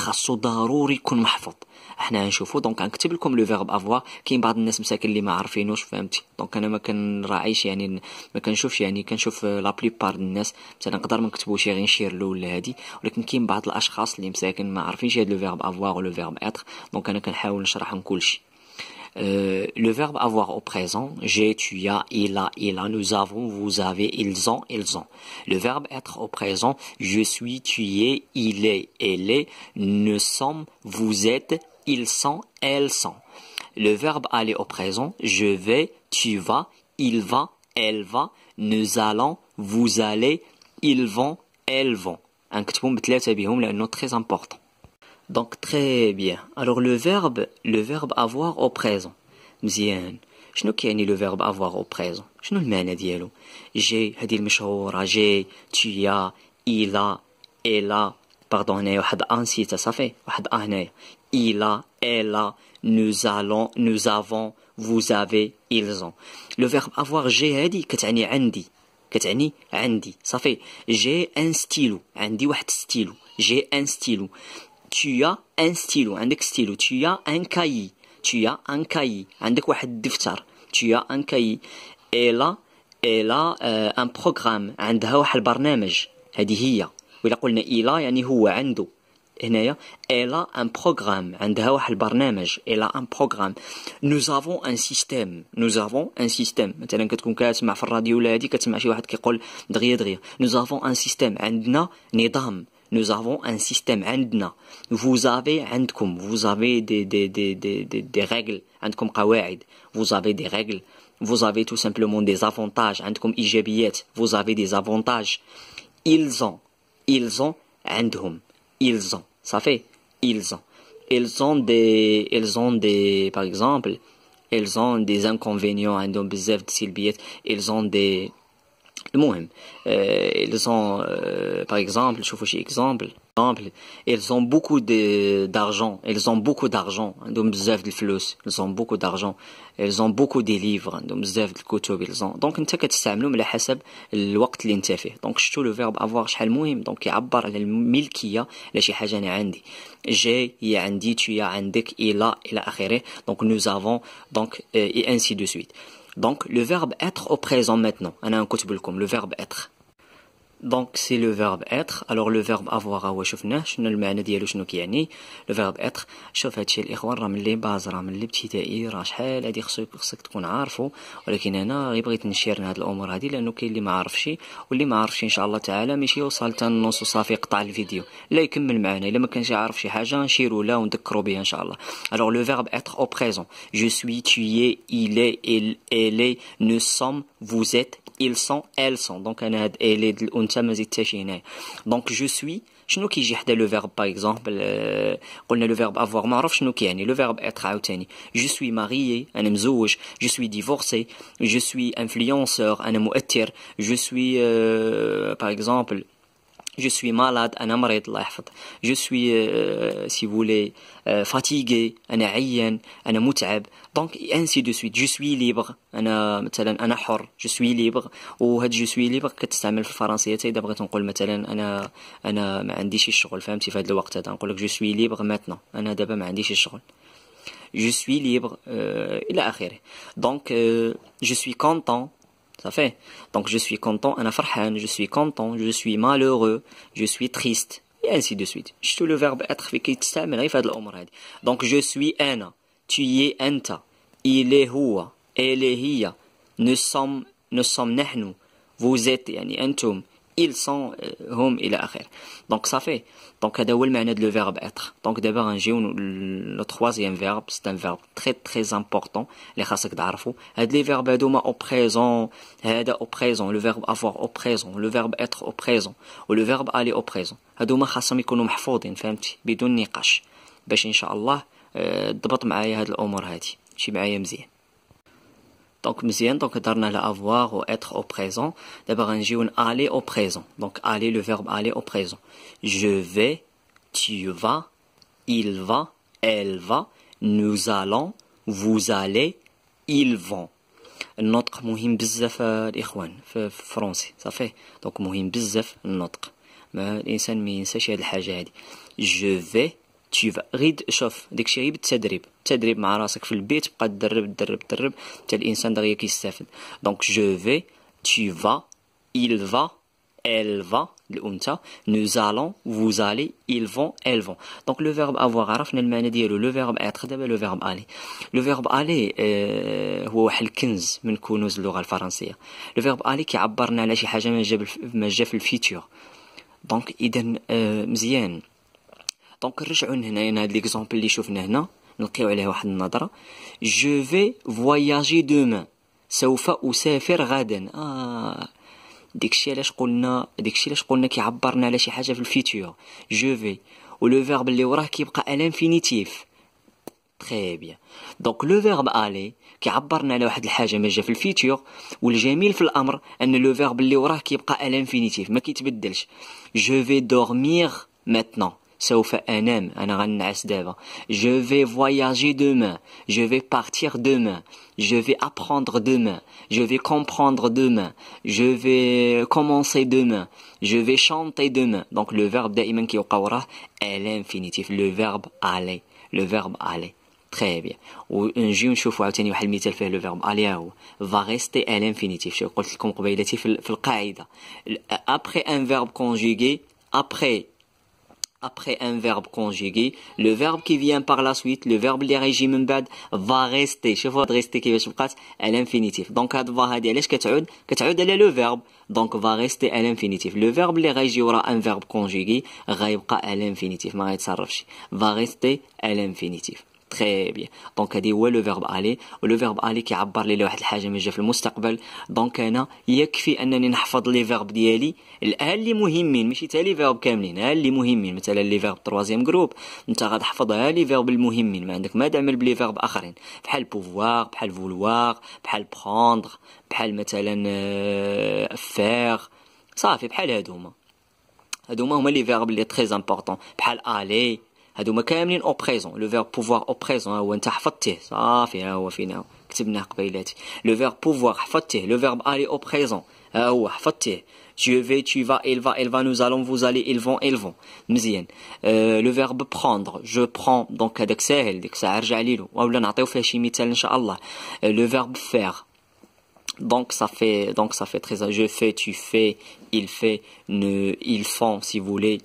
حنا غنشوفو دونك غنكتب لكم لو فيرب افوا كاين بعض الناس مساكن اللي ما عارفينوش فهمتي دونك انا ما كنراعيش يعني ما كنشوفش يعني كنشوف لا بار الناس مثلا نقدر ما نكتبوش غير نشير له ولا هادي ولكن كاين بعض الاشخاص اللي مساكن ما عارفينش هاد لو فيرب افوار ولو فيرب اتر دونك انا كنحاول نشرحهم كلشي Euh, le verbe avoir au présent, j'ai, tu as, il a, il a, nous avons, vous avez, ils ont, ils ont. Le verbe être au présent, je suis, tu es, il est, elle est, nous sommes, vous êtes, ils sont, elles sont. Le verbe aller au présent, je vais, tu vas, il va, elle va, nous allons, vous allez, ils vont, elles vont. Un ktoum c'est un c'est très important. Donc très bien. Alors le verbe, le verbe avoir au présent. Je ne connais le verbe avoir au présent. Je ne le mène dielo. J'ai, hadil j'ai, tu as, il a, elle a. Pardonnez, ouhad ainsi, ça, ça fait. Ouhad ahne il a, elle a, nous allons, nous avons, vous avez, ils ont. Le verbe avoir j'ai هذه كتعني عندي dit. Ça fait j'ai un stylo عندي un stylo j'ai un stylo tu as un stylo un stylo tu as un cahier tu as un cahier un tu as un cahier elle a elle a euh, un programme عندها واحد البرنامج هذه هي a, قلنا Elle a, هو عنده elle a un programme elle a un programme nous avons un système nous avons un système nous avons un système nous avons un système vous avez vous avez des règles vous avez des règles vous avez tout simplement des avantages vous avez des avantages ils ont ils ont عندهم ils ont. Ça fait ils ont. Ils ont des, ils ont des, par exemple, ils ont des inconvénients, ils ont des de ils ont des, le euh, ils ont, euh, par exemple, je vous exemple, exemple, ils ont beaucoup d'argent, ils ont beaucoup d'argent, donc bzaf de flous, ils ont beaucoup d'argent, ils ont beaucoup de livres, donc bzaf de كتب ils ont. Donc انت le على le الوقت اللي انت فيه. Donc شفتوا le verbe avoir شحال مهم, donc il يعبر على الملكية على شي حاجة انا عندي. J'ai, il y a dit, tu as عندك, il a, il a آخره. Donc nous avons, donc euh, et ainsi de suite. Donc le verbe être au présent maintenant. انا نكتب لكم le verbe être. دونك سي لو فيرب اتر الوغ لو فيرب افوار هو شفناه شنو المعنى ديالو شنو كيعني لو فيرب اتر شوف هادشي الاخوان راه ملي باز راه ملي ابتدائي راه شحال هادي خصك خصك تكون عارفو ولكن انا غير بغيت نشير هاد الامور هادي لانه كاين اللي ما عارفش واللي ما عارفش ان شاء الله تعالى ماشي يوصل حتى النص وصافي يقطع الفيديو لا يكمل معنا الا ما كانش عارف شي حاجه نشيرو لا ونذكرو بها ان شاء الله الوغ لو فيرب اتر او بريزون جو سوي تويي الي il الي il elle est Ils sont, elles sont, donc un Donc je suis, le verbe, par exemple, euh, le verbe être Je suis marié, je suis divorcé, je suis influenceur, je suis, euh, par exemple. Je suis malade, أنا مريض الله يحفظ. Je suis, euh, si vous voulez, euh, fatigué, أنا عيان, أنا متعب. Donc, ainsi de suite. Je suis libre. أنا مثلا أنا حر. Je suis libre. وهاد je suis libre كتستعمل في الفرنسية حتى إذا بغيت نقول مثلا أنا أنا ما عنديش الشغل فهمتي في هذا الوقت هذا نقول لك je suis libre maintenant. أنا دابا ما عنديش الشغل. Je suis libre. Euh, إلى آخره. Donc, euh, je suis content. Donc je suis content, je suis content, je suis malheureux, je suis triste, et ainsi de suite. Je le verbe être Donc je suis un, tu y es ta, il est elle est nous sommes, nous sommes nous, vous êtes, ils sont euh, hum et akhir donc ça fait donc هذا هو المعنى le verbe être donc d'abord نجيو le troisième verbe c'est un verbe très très important اللي خاصك تعرفو هاد لي فيرب هادوما au présent هذا au présent le verbe avoir au présent le verbe être au présent ou le verbe aller au présent هادوما خاصهم يكونوا محفوظين فهمتي بدون نقاش باش ان شاء الله ضبط معايا هاد الامور هادي مشي معايا مزيان donc, nous donc darna avoir ou être au présent. D'abord, on aller au présent. Donc, aller le verbe aller au présent. Je vais, tu vas, il va, elle va, nous allons, vous allez, ils vont. Notre مهم بزاف الاخوان في الفرنسي صافي Donc, مهم بزاف النطق Mais, الانسان ما ينساش هاد الحاجه هادي Je vais. تشوف غيد غير شوف داكشي غير بالتدريب التدريب مع راسك في البيت بقى تدرب تدرب تدرب حتى الانسان دغيا كيستافد دونك جو في تي فا il va elle va الانثى nous allons vous allez ils vont elles vont دونك لو فيرب أفواغ عرفنا المعنى ديالو لو فيرب اتر دابا لو فيرب الي لو فيرب الي هو واحد الكنز من كنوز اللغه الفرنسيه لو فيرب الي كيعبرنا على شي حاجه ما جا ما جا في الفيتور دونك اذا مزيان دونك نرجعوا لهنايا لهاد ليكزومبل اللي شفنا هنا نلقيو عليه واحد النظره جو في فواياجي دومان سوف اسافر غدا اه داكشي علاش قلنا داكشي علاش قلنا كيعبرنا على شي حاجه في الفيتور جو في ولو فيرب اللي وراه كيبقى الانفينيتيف تري بيان دونك لو فيرب الي كيعبرنا على واحد الحاجه ما جا في الفيتور والجميل في الامر ان لو فيرب اللي وراه كيبقى الانفينيتيف ما كيتبدلش جو في دورمير maintenant Je vais voyager demain. Je vais partir demain. Je vais apprendre demain. Je vais comprendre demain. Je vais commencer demain. Je vais chanter demain. Donc le verbe da'iman qui est l'infinitif. Le verbe aller. Le verbe aller. Très bien. ou un عاوتاني واحد المثال فيه le verbe verbe « va rester à l'infinitif. قلت لكم fait le القاعده. Après un verbe conjugué, après après un verbe conjugué, le verbe qui vient par la suite, le verbe les régimes bad va rester. شوفوا rester كيفاش بقات à l'infinitif. Donc va rester علاش le verbe. Donc va rester à l'infinitif. Le verbe اللي régimes aura un verbe conjugué غيبقى à l'infinitif ما va rester à l'infinitif. تري بيان دونك هادي هو لو فيرب الي ولو فيرب الي كيعبر لي واحد الحاجه جا في المستقبل دونك انا يكفي انني نحفظ لي فيرب ديالي الان اللي مهمين ماشي تا لي فيرب كاملين ها اللي مهمين مثلا لي فيرب تروازيام جروب انت غتحفظ ها لي فيرب المهمين ما عندك ما تعمل بلي فيرب اخرين بحال بوفوار بحال فولوار بحال بروندر بحال مثلا فير آه، صافي بحال هادو هما هادو هما لي فيرب لي تري امبورطون بحال الي ما كاملين او بريزون لو فيرب بوفوار او بريزون هو انت حفظتيه صافي ها هو فينا كتبناه قبيلاتي لو فيرب بوفوار حفظتيه لو فيرب الي او بريزون ها هو حفظتيه tu vais tu vas il va il va nous allons vous allez ils vont ils vont مزيان لو فيرب prendre je prends donc هذاك ساهل ديك الساعه رجع ليلو ولا نعطيو فيه شي مثال ان شاء الله لو فيرب faire donc ça fait donc ça fait très je fais tu fais il fait ne ils font si vous voulez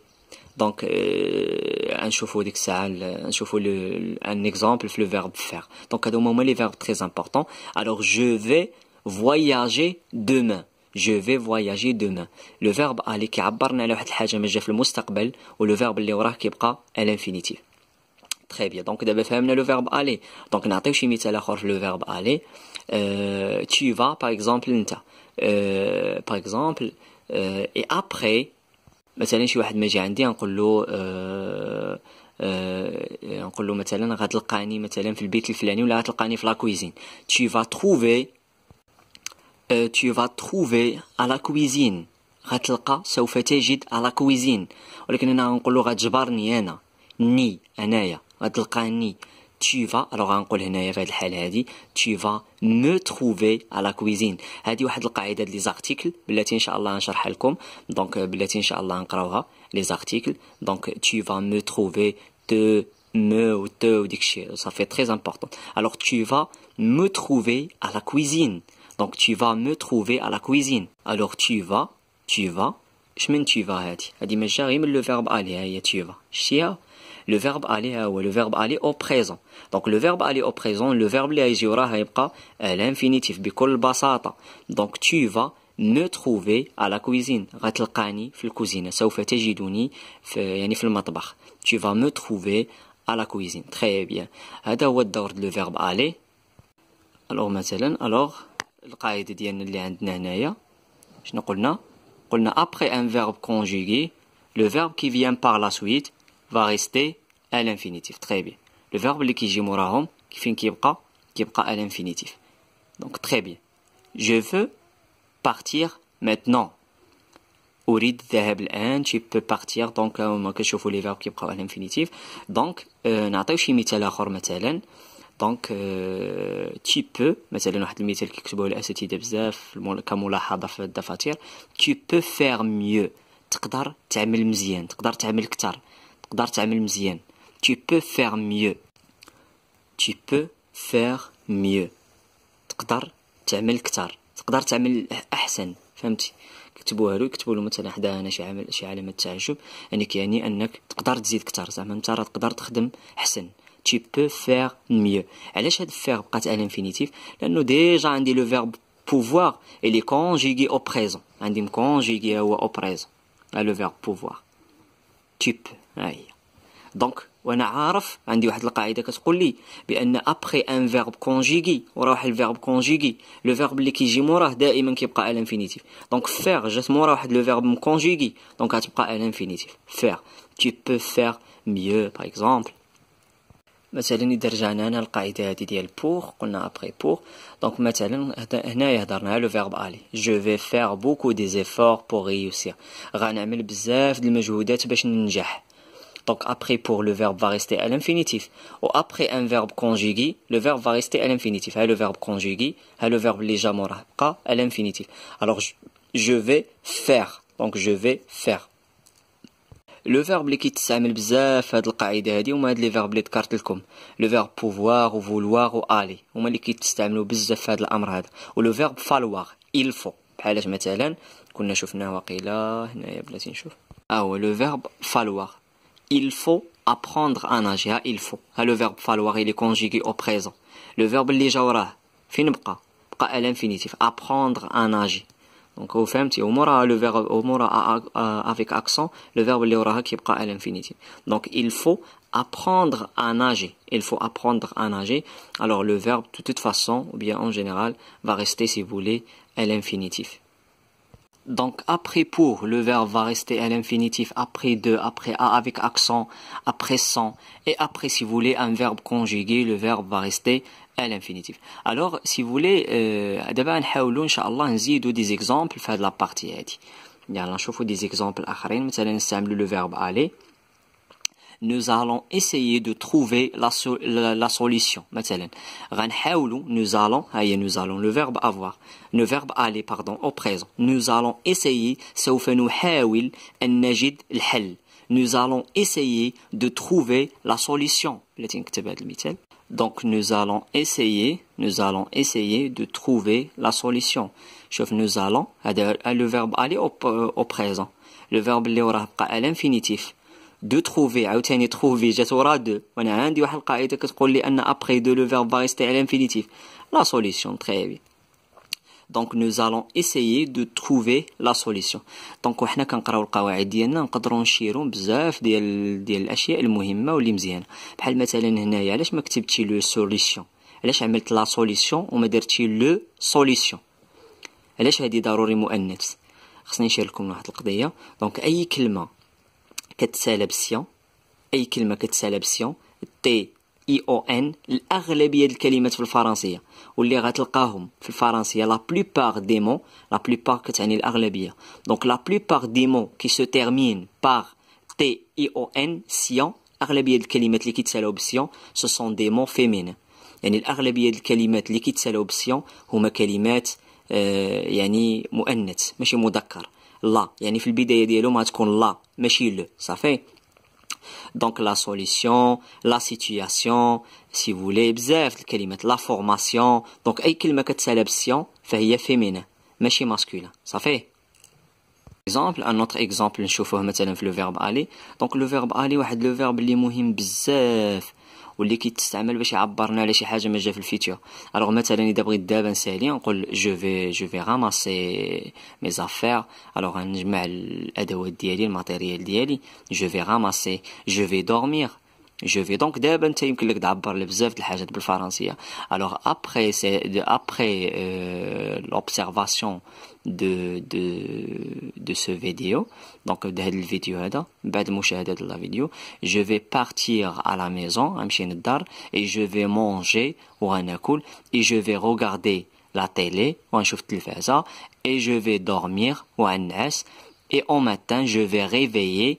donc, euh, un chauffe-eau euh, un chauffe exemple, le verbe faire. Donc, à un moment, les verbes très importants. Alors, je vais voyager demain. Je vais voyager demain. Le verbe aller qui a barna la haja, mais j'ai le moustakbel ou le verbe aller est qui à l'infinitif. Très bien. Donc, d'abord, faire le verbe aller. Donc, n'a pas chimite le verbe aller. Euh, tu vas, par exemple, euh, par exemple, et après, مثلا شي واحد ما جا عندي نقول له آه،, آه آه نقول له مثلا غتلقاني مثلا في البيت الفلاني ولا غتلقاني في لا كويزين تي فا تروفي تي فا تروفي على كويزين غتلقى سوف تجد على كويزين ولكن انا نقول له غتجبرني انا ني انايا غتلقاني tu vas alors غنقول هنايا في هذه الحاله هذه tu vas me trouver à la cuisine هذه واحد القاعده لي زارتيكل بلاتي ان شاء الله نشرحها لكم دونك بلاتي ان شاء الله نقراوها لي زارتيكل دونك tu vas me trouver te me ou te ou ديكشي ça fait très important alors tu vas me trouver à la cuisine donc tu vas me trouver à la cuisine alors tu vas tu vas شمن tu vas هذه هذه ماشي غير من لو فيرب الي هي tu vas شتيها le verbe aller ou le verbe aller au présent donc le verbe aller au présent le verbe اللي هيجي وراها l'infinitif بكل basata. donc tu vas me trouver à la cuisine غتلقاني fil cuisine. سوف تجدني في tu vas me trouver à la cuisine très bien هذا هو الدور le verbe aller alors مثلا alors القاعدة ديالنا اللي عندنا هنايا شنو قلنا قلنا après un verbe conjugué le verbe qui vient par la suite va rester ا لانفينيتيف تري بيان لو فيرب اللي كيجي موراهم فين كيبقى كيبقى ا لانفينيتيف دونك تري بيان جو فو بارتير ميتنون اريد الذهاب الان تي بو بارتير دونك هما كتشوفوا لي فيرب كيبقاو ا لانفينيتيف دونك نعطيو شي مثال اخر مثلا دونك تي بو مثلا واحد المثال كيكتبوه الاساتذه بزاف كملاحظه في الدفاتر تي بو فير ميو تقدر تعمل مزيان تقدر تعمل كتر تقدر تعمل مزيان Tu peux faire mieux. Tu peux faire mieux. تقدر تعمل كتر تقدر تعمل احسن فهمتي كتبوها له كتبوا له مثلا حداها هنا شي عمل شي علامه تعجب يعني كيعني انك تقدر تزيد كتر زعما انت راه تقدر تخدم احسن تي بو فير ميو علاش هاد الفير بقات الانفينيتيف لانه ديجا عندي لو فيرب pouvoir et les بريزون au présent. هو او بريزون au présent. Le verbe pouvoir. Type. دونك وانا عارف عندي واحد القاعده كتقول لي بان ابخي ان فيرب كونجيغي ورا واحد الفيرب كونجيغي لو فيرب اللي كيجي موراه دائما كيبقى ال انفينيتيف دونك فير جات مورا واحد لو فيرب كونجيغي دونك غتبقى ال انفينيتيف فير تي بو فير ميو باغ اكزومبل مثلا اذا رجعنا هنا القاعده هذه ديال بور قلنا ابري بور دونك مثلا هنايا هضرنا على لو فيرب الي جو في فير بوكو دي زيفور بور ريوسير غنعمل بزاف د المجهودات باش ننجح Donc après pour le verbe va rester à l'infinitif. Ou après un verbe conjugué, le verbe va rester à l'infinitif. Hein, le verbe conjugué, hein, le verbe à l'infinitif. Alors je vais faire. Donc je vais faire. Le verbe qui verbe bzaf est le hadi les verbes Le verbe pouvoir ou vouloir ou aller. Ou le verbe falloir, il faut. Bhalach hein, ah verbe il faut apprendre à nager, il faut. Ah, le verbe falloir, il est conjugué au présent. Le verbe li fin bqa, bqa à l'infinitif, apprendre à nager. Donc au fait, le verbe avec accent, le verbe li qui bqa à l'infinitif. Donc il faut apprendre à nager. Il faut apprendre à nager. Alors le verbe, de toute façon, ou bien en général, va rester, si vous voulez, à l'infinitif. Donc après pour, le verbe va rester à l'infinitif, après de, après a avec accent, après sans. Et après, si vous voulez, un verbe conjugué, le verbe va rester à l'infinitif. Alors, si vous voulez, euh, d'abord, on va essayer des exemples, faire de la partie. Il y a des exemples, par exemple, le verbe aller nous allons essayer de trouver la, so la, la solution. nous allons, ah, nous allons, le verbe avoir, le verbe aller, pardon, au présent. Nous allons essayer, nous allons essayer de trouver la solution. Donc nous allons essayer, nous allons essayer de trouver la solution. Nous allons, ah, le verbe aller au, euh, présent. Le verbe aller l'infinitif. دو تروفي عاوتاني تروفي جات ورا دو وانا عندي واحد القاعده كتقول لي ان ابخي دو لو فيرب باغي على انفينيتيف لا سوليسيون تري دونك نو زالون ايسيي دو تروفي لا سوليسيون دونك وحنا كنقراو القواعد ديالنا نقدروا نشيرو بزاف ديال ديال الاشياء المهمه واللي مزيانه بحال مثلا هنايا علاش ما كتبتي لو سوليسيون علاش عملت لا سوليسيون وما درتي لو سوليسيون علاش هذه ضروري مؤنث خصني نشير لكم واحد القضيه دونك اي كلمه كتسالى بسيون اي كلمه كتسالى بسيون تي اي او ان الاغلبيه ديال الكلمات في الفرنسيه واللي غتلقاهم في الفرنسيه لا بلوبار دي مون لا بلوبار كتعني الاغلبيه دونك لا بلوبار دي مون كي سو تيرمين بار تي اي او ان سيون اغلبيه الكلمات اللي كيتسالاو بسيون سو سون دي مون فيمين يعني الاغلبيه الكلمات اللي كيتسالاو بسيون هما كلمات آه يعني مؤنث ماشي مذكر La, il y a là, mais Donc la solution, la situation, si vous voulez, la formation. Donc il de sélection il féminin, mais chez masculin, ça fait. Exemple, un autre exemple, je the verb le verbe aller. Donc le verbe aller ou le verbe واللي كيتستعمل باش يعبرنا على شي حاجه ما جا في الفيتشر الوغ مثلا اذا بغيت دابا نسالي نقول جو في جو في غاماسي مي زافير الوغ غنجمع الادوات ديالي الماتيريال ديالي جو في غاماسي جو في دورمير Je vais donc d'abord tu يمكن لك تعبر لبزاف الحاجات بالفرنسيه alors après c'est après euh, l'observation de de de ce vidéo donc de هاد الفيديو هذا بعد مشاهده la vidéo je vais partir à la maison امشي للدار et je vais manger وغناكل et je vais regarder la télé ونشوف التلفازه et je vais dormir وغنعس et au matin je vais réveiller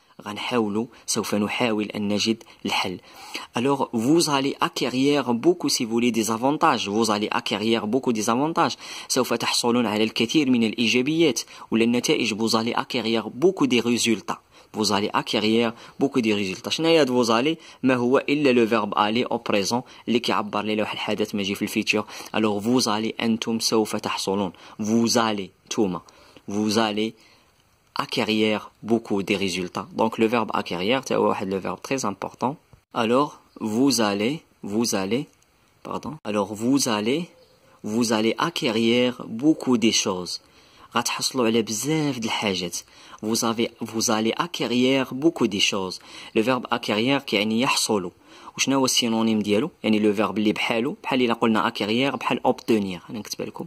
غنحاولوا سوف نحاول ان نجد الحل الوغ فوز علي اكيرير بوكو سي فولي دي زافونتاج فوز علي اكيرير بوكو دي زافونتاج سوف تحصلون على الكثير من الايجابيات ولا النتائج فوز علي اكيرير بوكو دي ريزولتا فوز علي اكيرير بوكو دي ريزولتا شنو هي فوز علي ما هو الا لو فيرب علي او بريزون اللي كيعبر لي لوح الحدث ما يجي في الفيتشر الوغ فوز علي انتم سوف تحصلون فوز علي توما فوز علي acquérir beaucoup des résultats. Donc le verbe acquérir, c'est le verbe très important. Alors vous allez, vous allez, pardon. Alors vous allez, vous allez acquérir beaucoup des choses. Vous, avez, vous allez acquérir beaucoup des choses. Le verbe acquérir qui يعني يحصل وشنو هو السينونيم ديالو يعني لو فيرب اللي بحالو بحال الا قلنا acquérir بحال obtenir انا نكتب لكم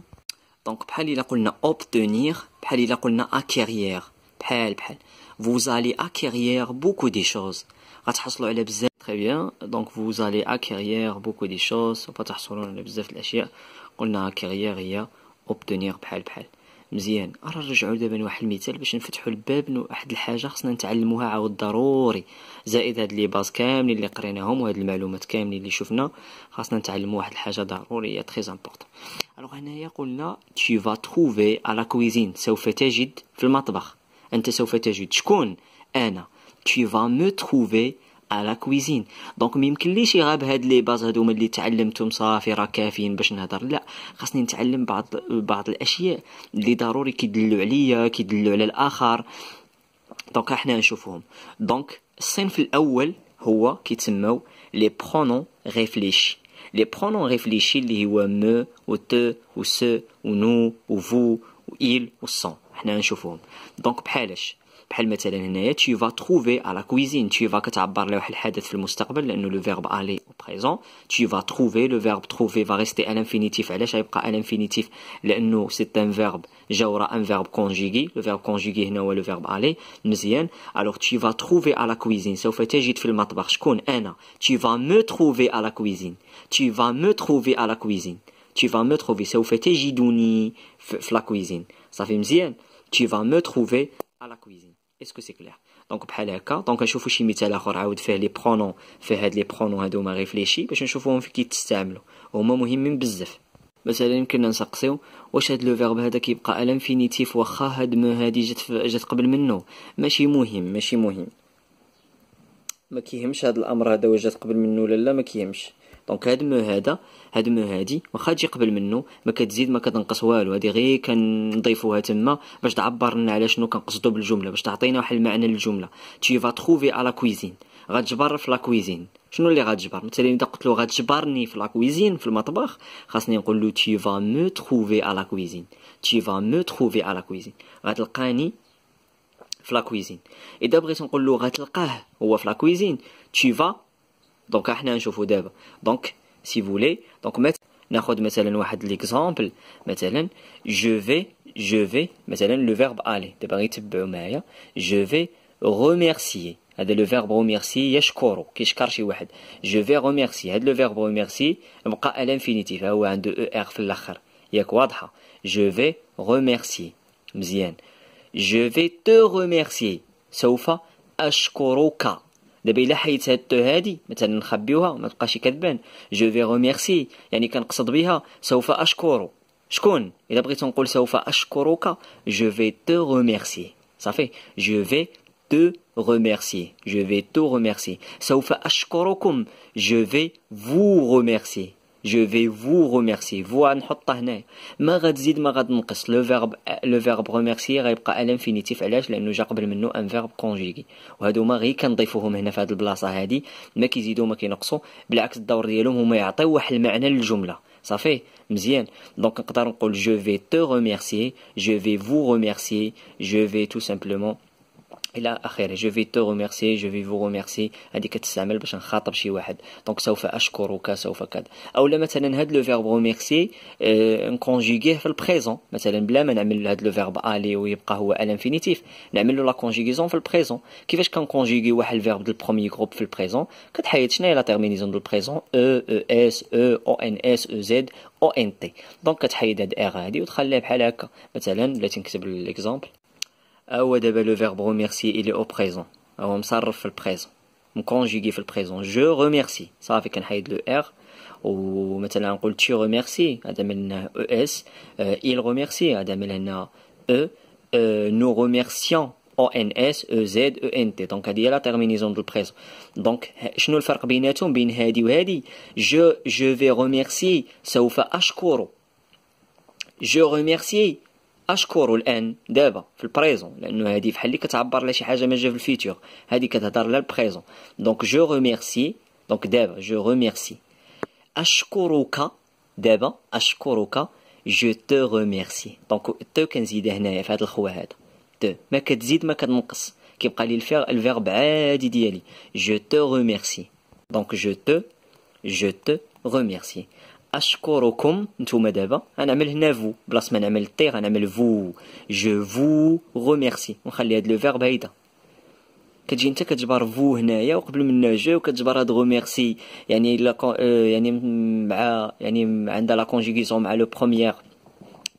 دونك بحال الا قلنا obtenir بحال الا قلنا acquérir بحال بحال vous allez acquérir beaucoup شوز choses غتحصلوا على بزاف تري بيان دونك vous allez acquérir beaucoup شوز choses وغتحصلوا على بزاف الاشياء قلنا acquérir هي obtenir بحال بحال مزيان راه نرجعوا دابا لواحد المثال باش نفتحوا الباب لواحد الحاجه خصنا نتعلموها عاود ضروري زائد هاد لي باز كاملين اللي قريناهم وهاد المعلومات كاملين اللي شفنا خاصنا نتعلموا واحد الحاجه ضروريه تري امبورطون الوغ هنايا قلنا تي فا تروفي على كويزين سوف تجد في المطبخ أنت سوف تجد شكون أنا tu vas me trouver à la cuisine دونك ميمكنليش يغاب هاد لي باز هادو اللي تعلمتهم صافي راه كافيين باش نهضر لا خاصني نتعلم بعض بعض الاشياء اللي ضروري كيدلو عليا كيدلو على الاخر دونك احنا نشوفهم دونك الصنف الاول هو كيتسموا لي برونون ريفليشي لي برونون ريفليشي اللي هو مو و تو و سو و نو و فو و ايل و سون Donc, نشوفوهم دونك بحالاش بحال مثلا tu vas trouver à la cuisine tu vas كتعبر على واحد الحدث في المستقبل لانه لو فيرب aller au présent tu vas trouver le verbe trouver va rester à l'infinitif علاش غيبقى à l'infinitif لانه c'est un verbe جا un verbe conjugué le verbe conjugué هنا et le verbe aller مزيان alors tu vas trouver à la cuisine سوف تجد في المطبخ شكون انا tu vas me trouver à la cuisine tu vas me trouver à la cuisine tu vas me trouver Ça سوف تجدني في la cuisine صافي مزيان تي فا مو تروفي ا لا كويزين اسكو سي كلير دونك بحال هكا دونك نشوفوا شي مثال اخر عاود فيه لي برونون في هاد لي برونون هادوما ريفليشي باش نشوفوهم في كي تستعملوا هما مهمين بزاف مثلا يمكن نسقسيو واش هاد لو فيرب هذا كيبقى الانفينيتيف واخا هاد مو هادي جات جات قبل منه ماشي مهم ماشي مهم ما كيهمش هاد الامر هذا واش جات قبل منه ولا لا ما كيهمش دونك هاد مو هذا هاد مو هادي واخا تجي قبل منه ما كتزيد ما كتنقص والو هادي غير كنضيفوها تما باش تعبر لنا على شنو كنقصدو بالجمله باش تعطينا واحد المعنى للجمله تي فا تروفي على كويزين غتجبر في لا كويزين شنو اللي غتجبر مثلا اذا قلت له غتجبرني في لا كويزين في المطبخ خاصني نقول له تي فا مو تروفي على كويزين تي فا مو تروفي على كويزين غتلقاني في لا كويزين اذا بغيت نقول له غتلقاه هو في لا كويزين تي فا دونك حنا نشوفو دابا دونك سي فولي دونك مت... ناخذ مثلا واحد ليكزامبل مثلا جو في جو في مثلا لو فيرب الي دابا غيتبعو معايا جو في ريميرسيي هذا لو فيرب ريميرسي يشكرو كيشكر شي واحد جو في ريميرسي هذا لو فيرب ريميرسي بقى الانفينيتيف هو عنده او ار في الاخر ياك واضحه جو في ريميرسي مزيان جو في تو ريميرسي سوف اشكرك دابا الا حيت هاد التو هادي مثلا نخبيوها وما تبقاش كذبان جو في روميرسي يعني كنقصد بها سوف اشكر شكون الا بغيت نقول سوف اشكرك جو في تو روميرسي صافي جو في تو remercier. جو في تو remercier. سوف اشكركم جو في فو remercier. جو في فو روميرسي فو نحطها هنايا ما غتزيد ما غتنقص لو فيرب لو فيرب روميرسي غيبقى انفينيتيف علاش لانه جا قبل منه ان فيرب كونجيغي وهادو ما غير كنضيفوهم هنا في هاد البلاصه هادي ما كيزيدو ما كينقصو بالعكس الدور ديالهم هما يعطيو واحد المعنى للجمله صافي مزيان دونك نقدر نقول جو في تو روميرسي جو في فو روميرسي جو في تو سامبلومون الى اخره جو في تو ريميرسي جو في فو ريميرسي هذه كتستعمل باش نخاطب شي واحد دونك سوف اشكرك سوف كذا اولا مثلا هاد لو فيرب ريميرسي نكونجيغيه في البريزون مثلا بلا ما نعمل هاد لو فيرب الي ويبقى هو الانفينيتيف نعمل له لا كونجيغيزون في البريزون كيفاش كنكونجيغي واحد الفيرب دو البرومي جروب في البريزون كتحيد شناهي لا تيرمينيزون دو البريزون او او اس او او ان اس او زد او ان تي دونك كتحيد هاد ار هادي وتخليها بحال هكا مثلا بلا تنكتب ليكزامبل Awadaba le verbe remercier, il est au présent. Awamsarraf le présent. On conjugue le présent. Je remercie. Ça avec un haïd le R. Ou maintenant, on tu remercies. Adamelna ES. Euh, il remercie. Adamelna E. Euh, nous remercions. o n s e, e n t. Donc, il y la terminaison du présent. Donc, je ne le fais pas bien. Je vais remercier. Ça vous fait Je remercie. اشكر الان دابا في البريزون لانه هذه بحال اللي كتعبر على شي حاجه ما جا في الفيتور هذه كتهضر على البريزون دونك جو ريميرسي دونك دابا جو ريميرسي اشكرك دابا اشكرك جو تو ريميرسي دونك تو كنزيدها هنايا في هاد الخوه هذا تو ما كتزيد ما كتنقص كيبقى لي الفير الفيرب عادي ديالي جو تو ريميرسي دونك جو تو جو تو ريميرسي اشكركم نتوما دابا غنعمل هنا فو بلاص ما نعمل تي غنعمل فو جو فو غوميرسي ونخلي هاد لو فيرب هيدا كتجي انت كتجبر فو هنايا وقبل من جو وكتجبر هاد غوميرسي يعني لا آه، يعني مع يعني عندها لا كونجيغيزون مع لو بروميير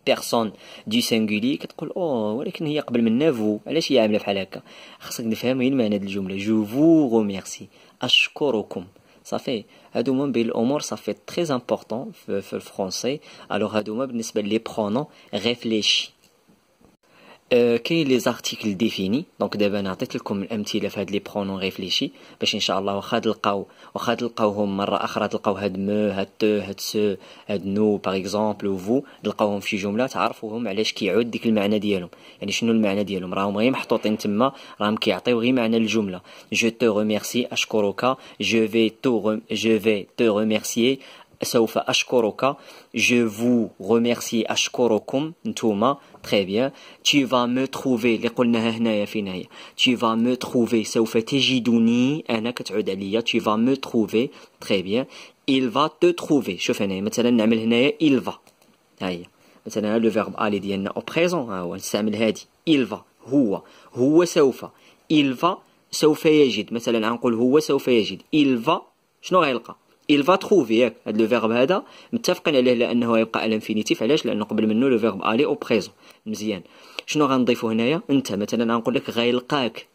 بيرسون دي سينغولي كتقول او ولكن هي قبل من فو علاش هي عامله بحال هكا خاصك نفهم غير معنى هاد الجمله جو فو غوميرسي اشكركم ça fait adoumoum au omor ça fait très important français alors adoumoum les pronoms réfléchis كاين لي زارتيكل ديفيني دونك دابا انا عطيت لكم الامثله في هاد لي برونون ريفليشي باش ان شاء الله واخا تلقاو واخا تلقاوهم مره اخرى تلقاو هاد مو هاد تو هاد سو هاد نو باغ اكزومبل وفو تلقاوهم في جمله تعرفوهم علاش كيعود ديك المعنى ديالهم يعني شنو المعنى ديالهم راهم غير محطوطين تما راهم كيعطيو غير معنى الجمله جو تو ريميرسي اشكرك جو في تو جو في تو ريميرسي سوف أشكرك je vous remercie أشكركم نتوما تري بيان تي فا مو تروفي اللي قلناها هنايا في نهاية تي فا مو تروفي سوف تجدني أنا كتعود عليا تي فا مو تروفي تري بيان il va te trouver شوف هنايا مثلا نعمل هنايا il va ها هي مثلا لو فيرب الي ديالنا او بريزون ها هو نستعمل هادي il va هو هو سوف il va سوف يجد مثلا غنقول هو سوف يجد il va شنو غيلقى il va trouver ياك هذا لو فيرب هذا متفقين عليه لانه يبقى الانفينيتيف علاش لانه قبل منه لو فيرب الي او بريزون مزيان شنو غنضيفو هنايا انت مثلا غنقول لك غيلقاك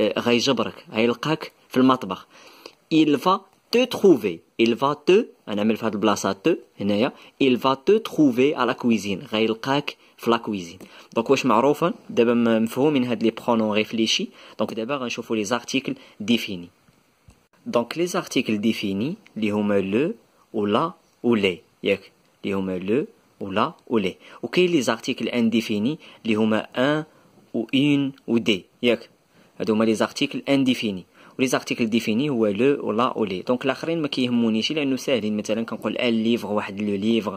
غيجبرك غيلقاك في المطبخ il va te trouver il va te نعمل في هاد البلاصه تو هنايا il va te trouver à la cuisine غيلقاك في لا كويزين دونك واش معروفه دابا مفهومين هاد لي برونون ريفليشي دونك دابا غنشوفو لي زارتيكل ديفيني donc les articles définis les hommes le ou la ou les Les hommes le ou la ou les ou les articles indéfinis les hommes un ou une ou des Les هادو les articles indéfinis ولي زارتيكل ديفيني هو لو ولا او لي دونك الاخرين ما كيهمونيش لانه ساهلين مثلا كنقول ان ليفغ واحد لو ليفغ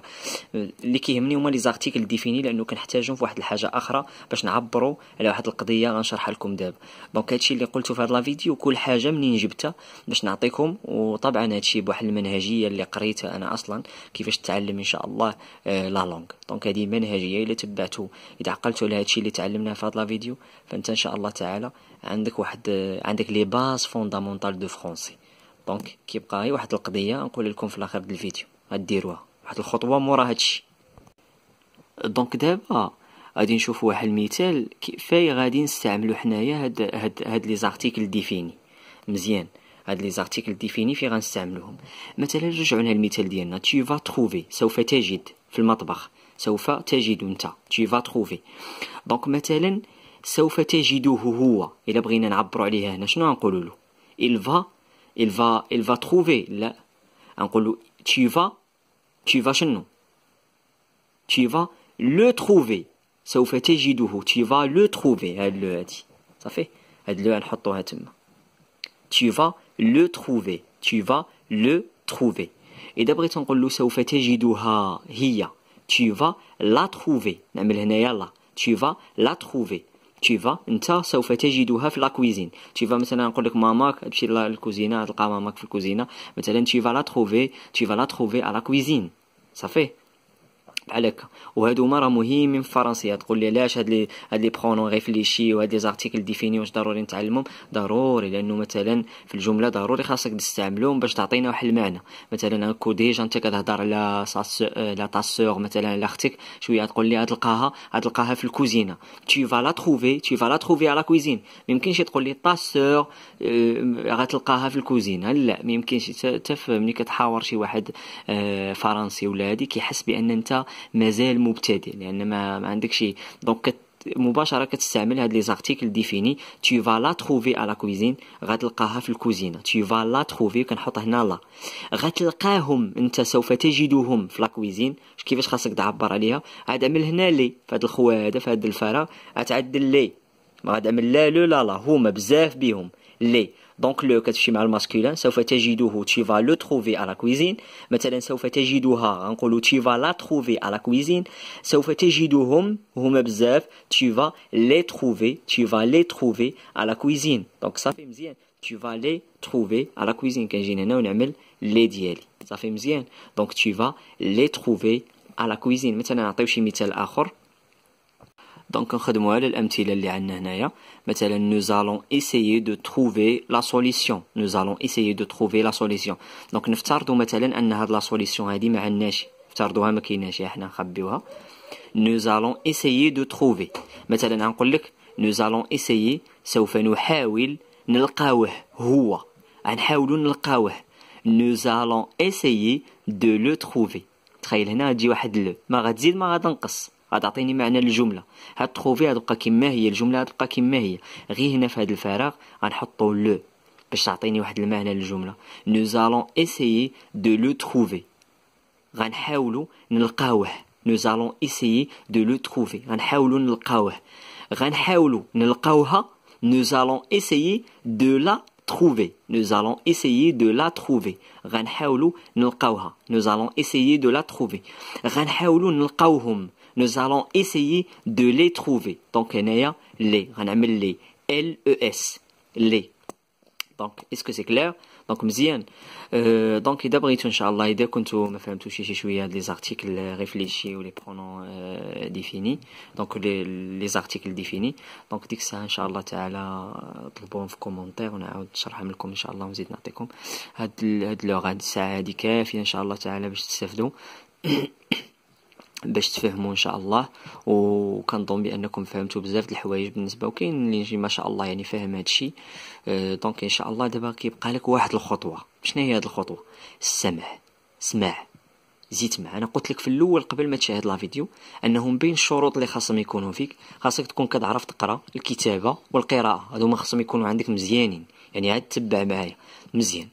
اللي كيهمني هما لي زارتيكل ديفيني لانه كنحتاجهم في واحد الحاجه اخرى باش نعبروا على واحد القضيه غنشرحها لكم دابا دونك هادشي اللي قلته في هاد لا فيديو كل حاجه منين جبتها باش نعطيكم وطبعا هادشي بواحد المنهجيه اللي قريتها انا اصلا كيفاش تعلم ان شاء الله لا لونغ دونك هادي منهجيه الا تبعتو اذا عقلتو على هادشي اللي تعلمناه في هاد لا فيديو فانت ان شاء الله تعالى عندك واحد عندك لي باز فوندامونتال دو فرونسي دونك كيبقى غير واحد القضيه نقول لكم في الاخر ديال الفيديو غديروها واحد الخطوه مورا هادشي دونك دابا غادي نشوفوا واحد المثال كيفاي غادي نستعملو حنايا هاد هاد هاد لي زارتيكل ديفيني مزيان هاد لي زارتيكل ديفيني فين غنستعملوهم مثلا رجعوا لهاد المثال ديالنا تي فا تروفي سوف تجد في المطبخ سوف تجد انت تي فا تروفي دونك مثلا سوف il va il va il va trouver tu vas tu vas شنو tu vas le trouver tu vas le trouver لو صافي tu vas le trouver tu vas le trouver بغيت نقول tu vas la trouver tu vas la trouver تشيفا انت سوف تجدها في لاكويزين تشيفا مثلا نقول لك ماماك تمشي للكوزينه تلقى ماماك في الكوزينه مثلا تشيفا لا تروفي تشيفا لا تروفي على كويزين صافي بحال هكا وهادو هما راه مهمين في الفرنسيه تقول لي علاش هاد لي هاد لي برونون ريفليشي وهاد لي زارتيكل ديفيني واش ضروري نتعلمهم ضروري لانه مثلا في الجمله ضروري خاصك تستعملهم باش تعطينا واحد المعنى مثلا كو ديجا انت كتهضر على لا تاسور مثلا على اختك شويه تقول لي غتلقاها غتلقاها في الكوزينه تي فا لا تروفي تي فا لا تروفي على كوزين ميمكنش تقول لي تاسور آه، غتلقاها في الكوزينه لا ميمكنش تفهم ملي كتحاور شي واحد آه، فرنسي ولا هادي كيحس بان انت مازال مبتدئ لان ما, ما عندكش دونك مباشره كتستعمل هاد لي زارتيكل ديفيني تو فا لا تروفي على كويزين غتلقاها في الكوزينه تو فا لا تروفي كنحط هنا لا غتلقاهم انت سوف تجدهم في لا كويزين كيفاش خاصك تعبر عليها عاد عمل هنا لي في هاد الخوه هذا في هاد الفراغ غتعدل لي ما غادي عمل لا لو لا لا هما بزاف بيهم les. Donc le de al masculin, ça fait tajidouhu, tu vas le trouver à la cuisine. Maintenant, ça fait tajidouha, hein, encore tu vas la trouver à la cuisine. Ça fait tajidouhum, hum observe. Hum, hum, tu vas les trouver, tu vas les trouver à la cuisine. Donc ça fait bien, tu vas les trouver à la cuisine. Quand j'ai on amel les dieli. Ça fait bien. Donc tu vas les trouver à la cuisine. Maintenant, c'est a un autre دونك نخدموا على الامثله اللي عندنا هنايا مثلا نو زالون ايسيي دو تروفي لا سوليسيون نو زالون ايسيي دو تروفي لا سوليسيون دونك نفترضوا مثلا ان هاد لا سوليسيون هادي ما عندناش نفترضوها ما كايناش حنا نخبيوها نو زالون ايسيي دو تروفي مثلا نقول لك نو زالون ايسيي سوف نحاول نلقاوه هو غنحاولوا نلقاوه نو زالون ايسيي دو لو تروفي تخيل هنا غتجي واحد لو ما غتزيد ما غتنقص غتعطيني معنى للجمله تخوفي غتبقى كما هي الجمله غتبقى كما هي غير هنا في هذا الفراغ غنحطو لو باش تعطيني واحد المعنى للجمله نو زالون ايسيي دو لو تروفي غنحاولو نلقاوه نو زالون ايسيي دو لو تروفي غنحاولو نلقاوه غنحاولو نلقاوها نو زالون ايسيي دو لا تخوفي نو زالون ايسيي دو لا trouver. غنحاولوا نلقاوها. نو زالون ايسيي دو لا trouver. غنحاولوا نلقاوهم. nous allons essayer de les trouver. Donc, il les. a les. L-E-S. Les. Donc, est-ce que c'est clair Donc, Mzian. Euh, donc, d'abord, Inch'Allah, des articles réfléchis ou les pronoms euh, définis. Donc, les, articles définis. Donc, dites ça, Inch'Allah, ta'ala, tout on a un vous باش تفهموا ان شاء الله وكنظن بانكم فهمتوا بزاف د الحوايج بالنسبه وكاين اللي يجي ما شاء الله يعني فاهم هذا الشيء أه دونك ان شاء الله دابا كيبقى لك واحد الخطوه شنو هي هذه الخطوه السمع سمع زيت مع انا قلت لك في الاول قبل ما تشاهد لا فيديو انه من بين الشروط اللي خاصهم يكونوا فيك خاصك تكون كتعرف تقرا الكتابه والقراءه ما خاصهم يكونوا عندك مزيانين يعني عاد تبع معايا مزيان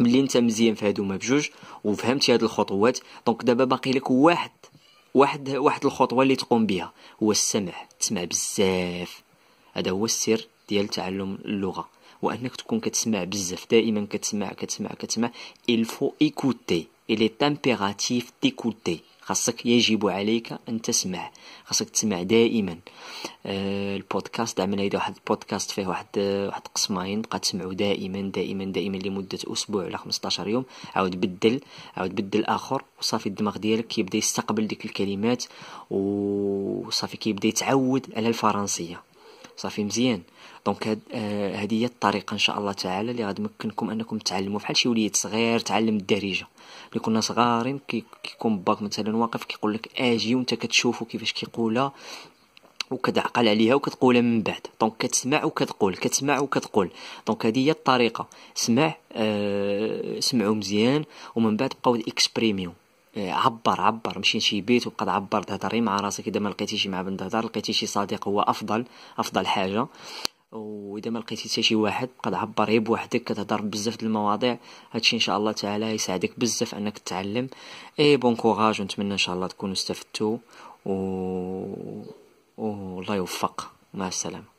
ملي انت مزيان في هادو ما بجوج وفهمتي هاد الخطوات دونك دابا باقي لك واحد واحد واحد الخطوه اللي تقوم بها هو السمع تسمع بزاف هذا هو السر ديال تعلم اللغه وانك تكون كتسمع بزاف دائما كتسمع كتسمع كتسمع الفو ايكوتي écouter il est impératif خاصك يجب عليك ان تسمع خاصك تسمع دائما آه، البودكاست دائما هيدا واحد البودكاست فيه واحد واحد قسمين بقى تسمعو دائما دائما دائما لمده اسبوع ولا 15 يوم عاود بدل عاود بدل اخر وصافي الدماغ ديالك كيبدا يستقبل ديك الكلمات وصافي كيبدا يتعود على الفرنسيه صافي مزيان دونك هاد هذه آه، هي الطريقه ان شاء الله تعالى اللي غتمكنكم انكم تعلموا بحال شي وليد صغير تعلم الدارجه ملي كنا صغارين كيكون باك مثلا واقف كيقول لك اجي وانت كتشوفو كيفاش كيقولها وكتعقل عليها وكتقولها من بعد دونك كتسمع وكتقول كتسمع وكتقول دونك هذه هي الطريقه سمع أه سمعوا مزيان ومن بعد بقاو اكسبريميو آه، عبر عبر مشي شي بيت وبقى عبر تهضري مع راسك اذا ما لقيتيش مع بنت تهضر لقيتي شي صديق هو افضل افضل حاجه واذا ما لقيتي حتى شي واحد بقى عبر غير بوحدك كتهضر بزاف د المواضيع هادشي ان شاء الله تعالى يساعدك بزاف انك تتعلم اي بون كوراج ونتمنى ان شاء الله تكونوا استفدتوا و... الله يوفق مع السلامه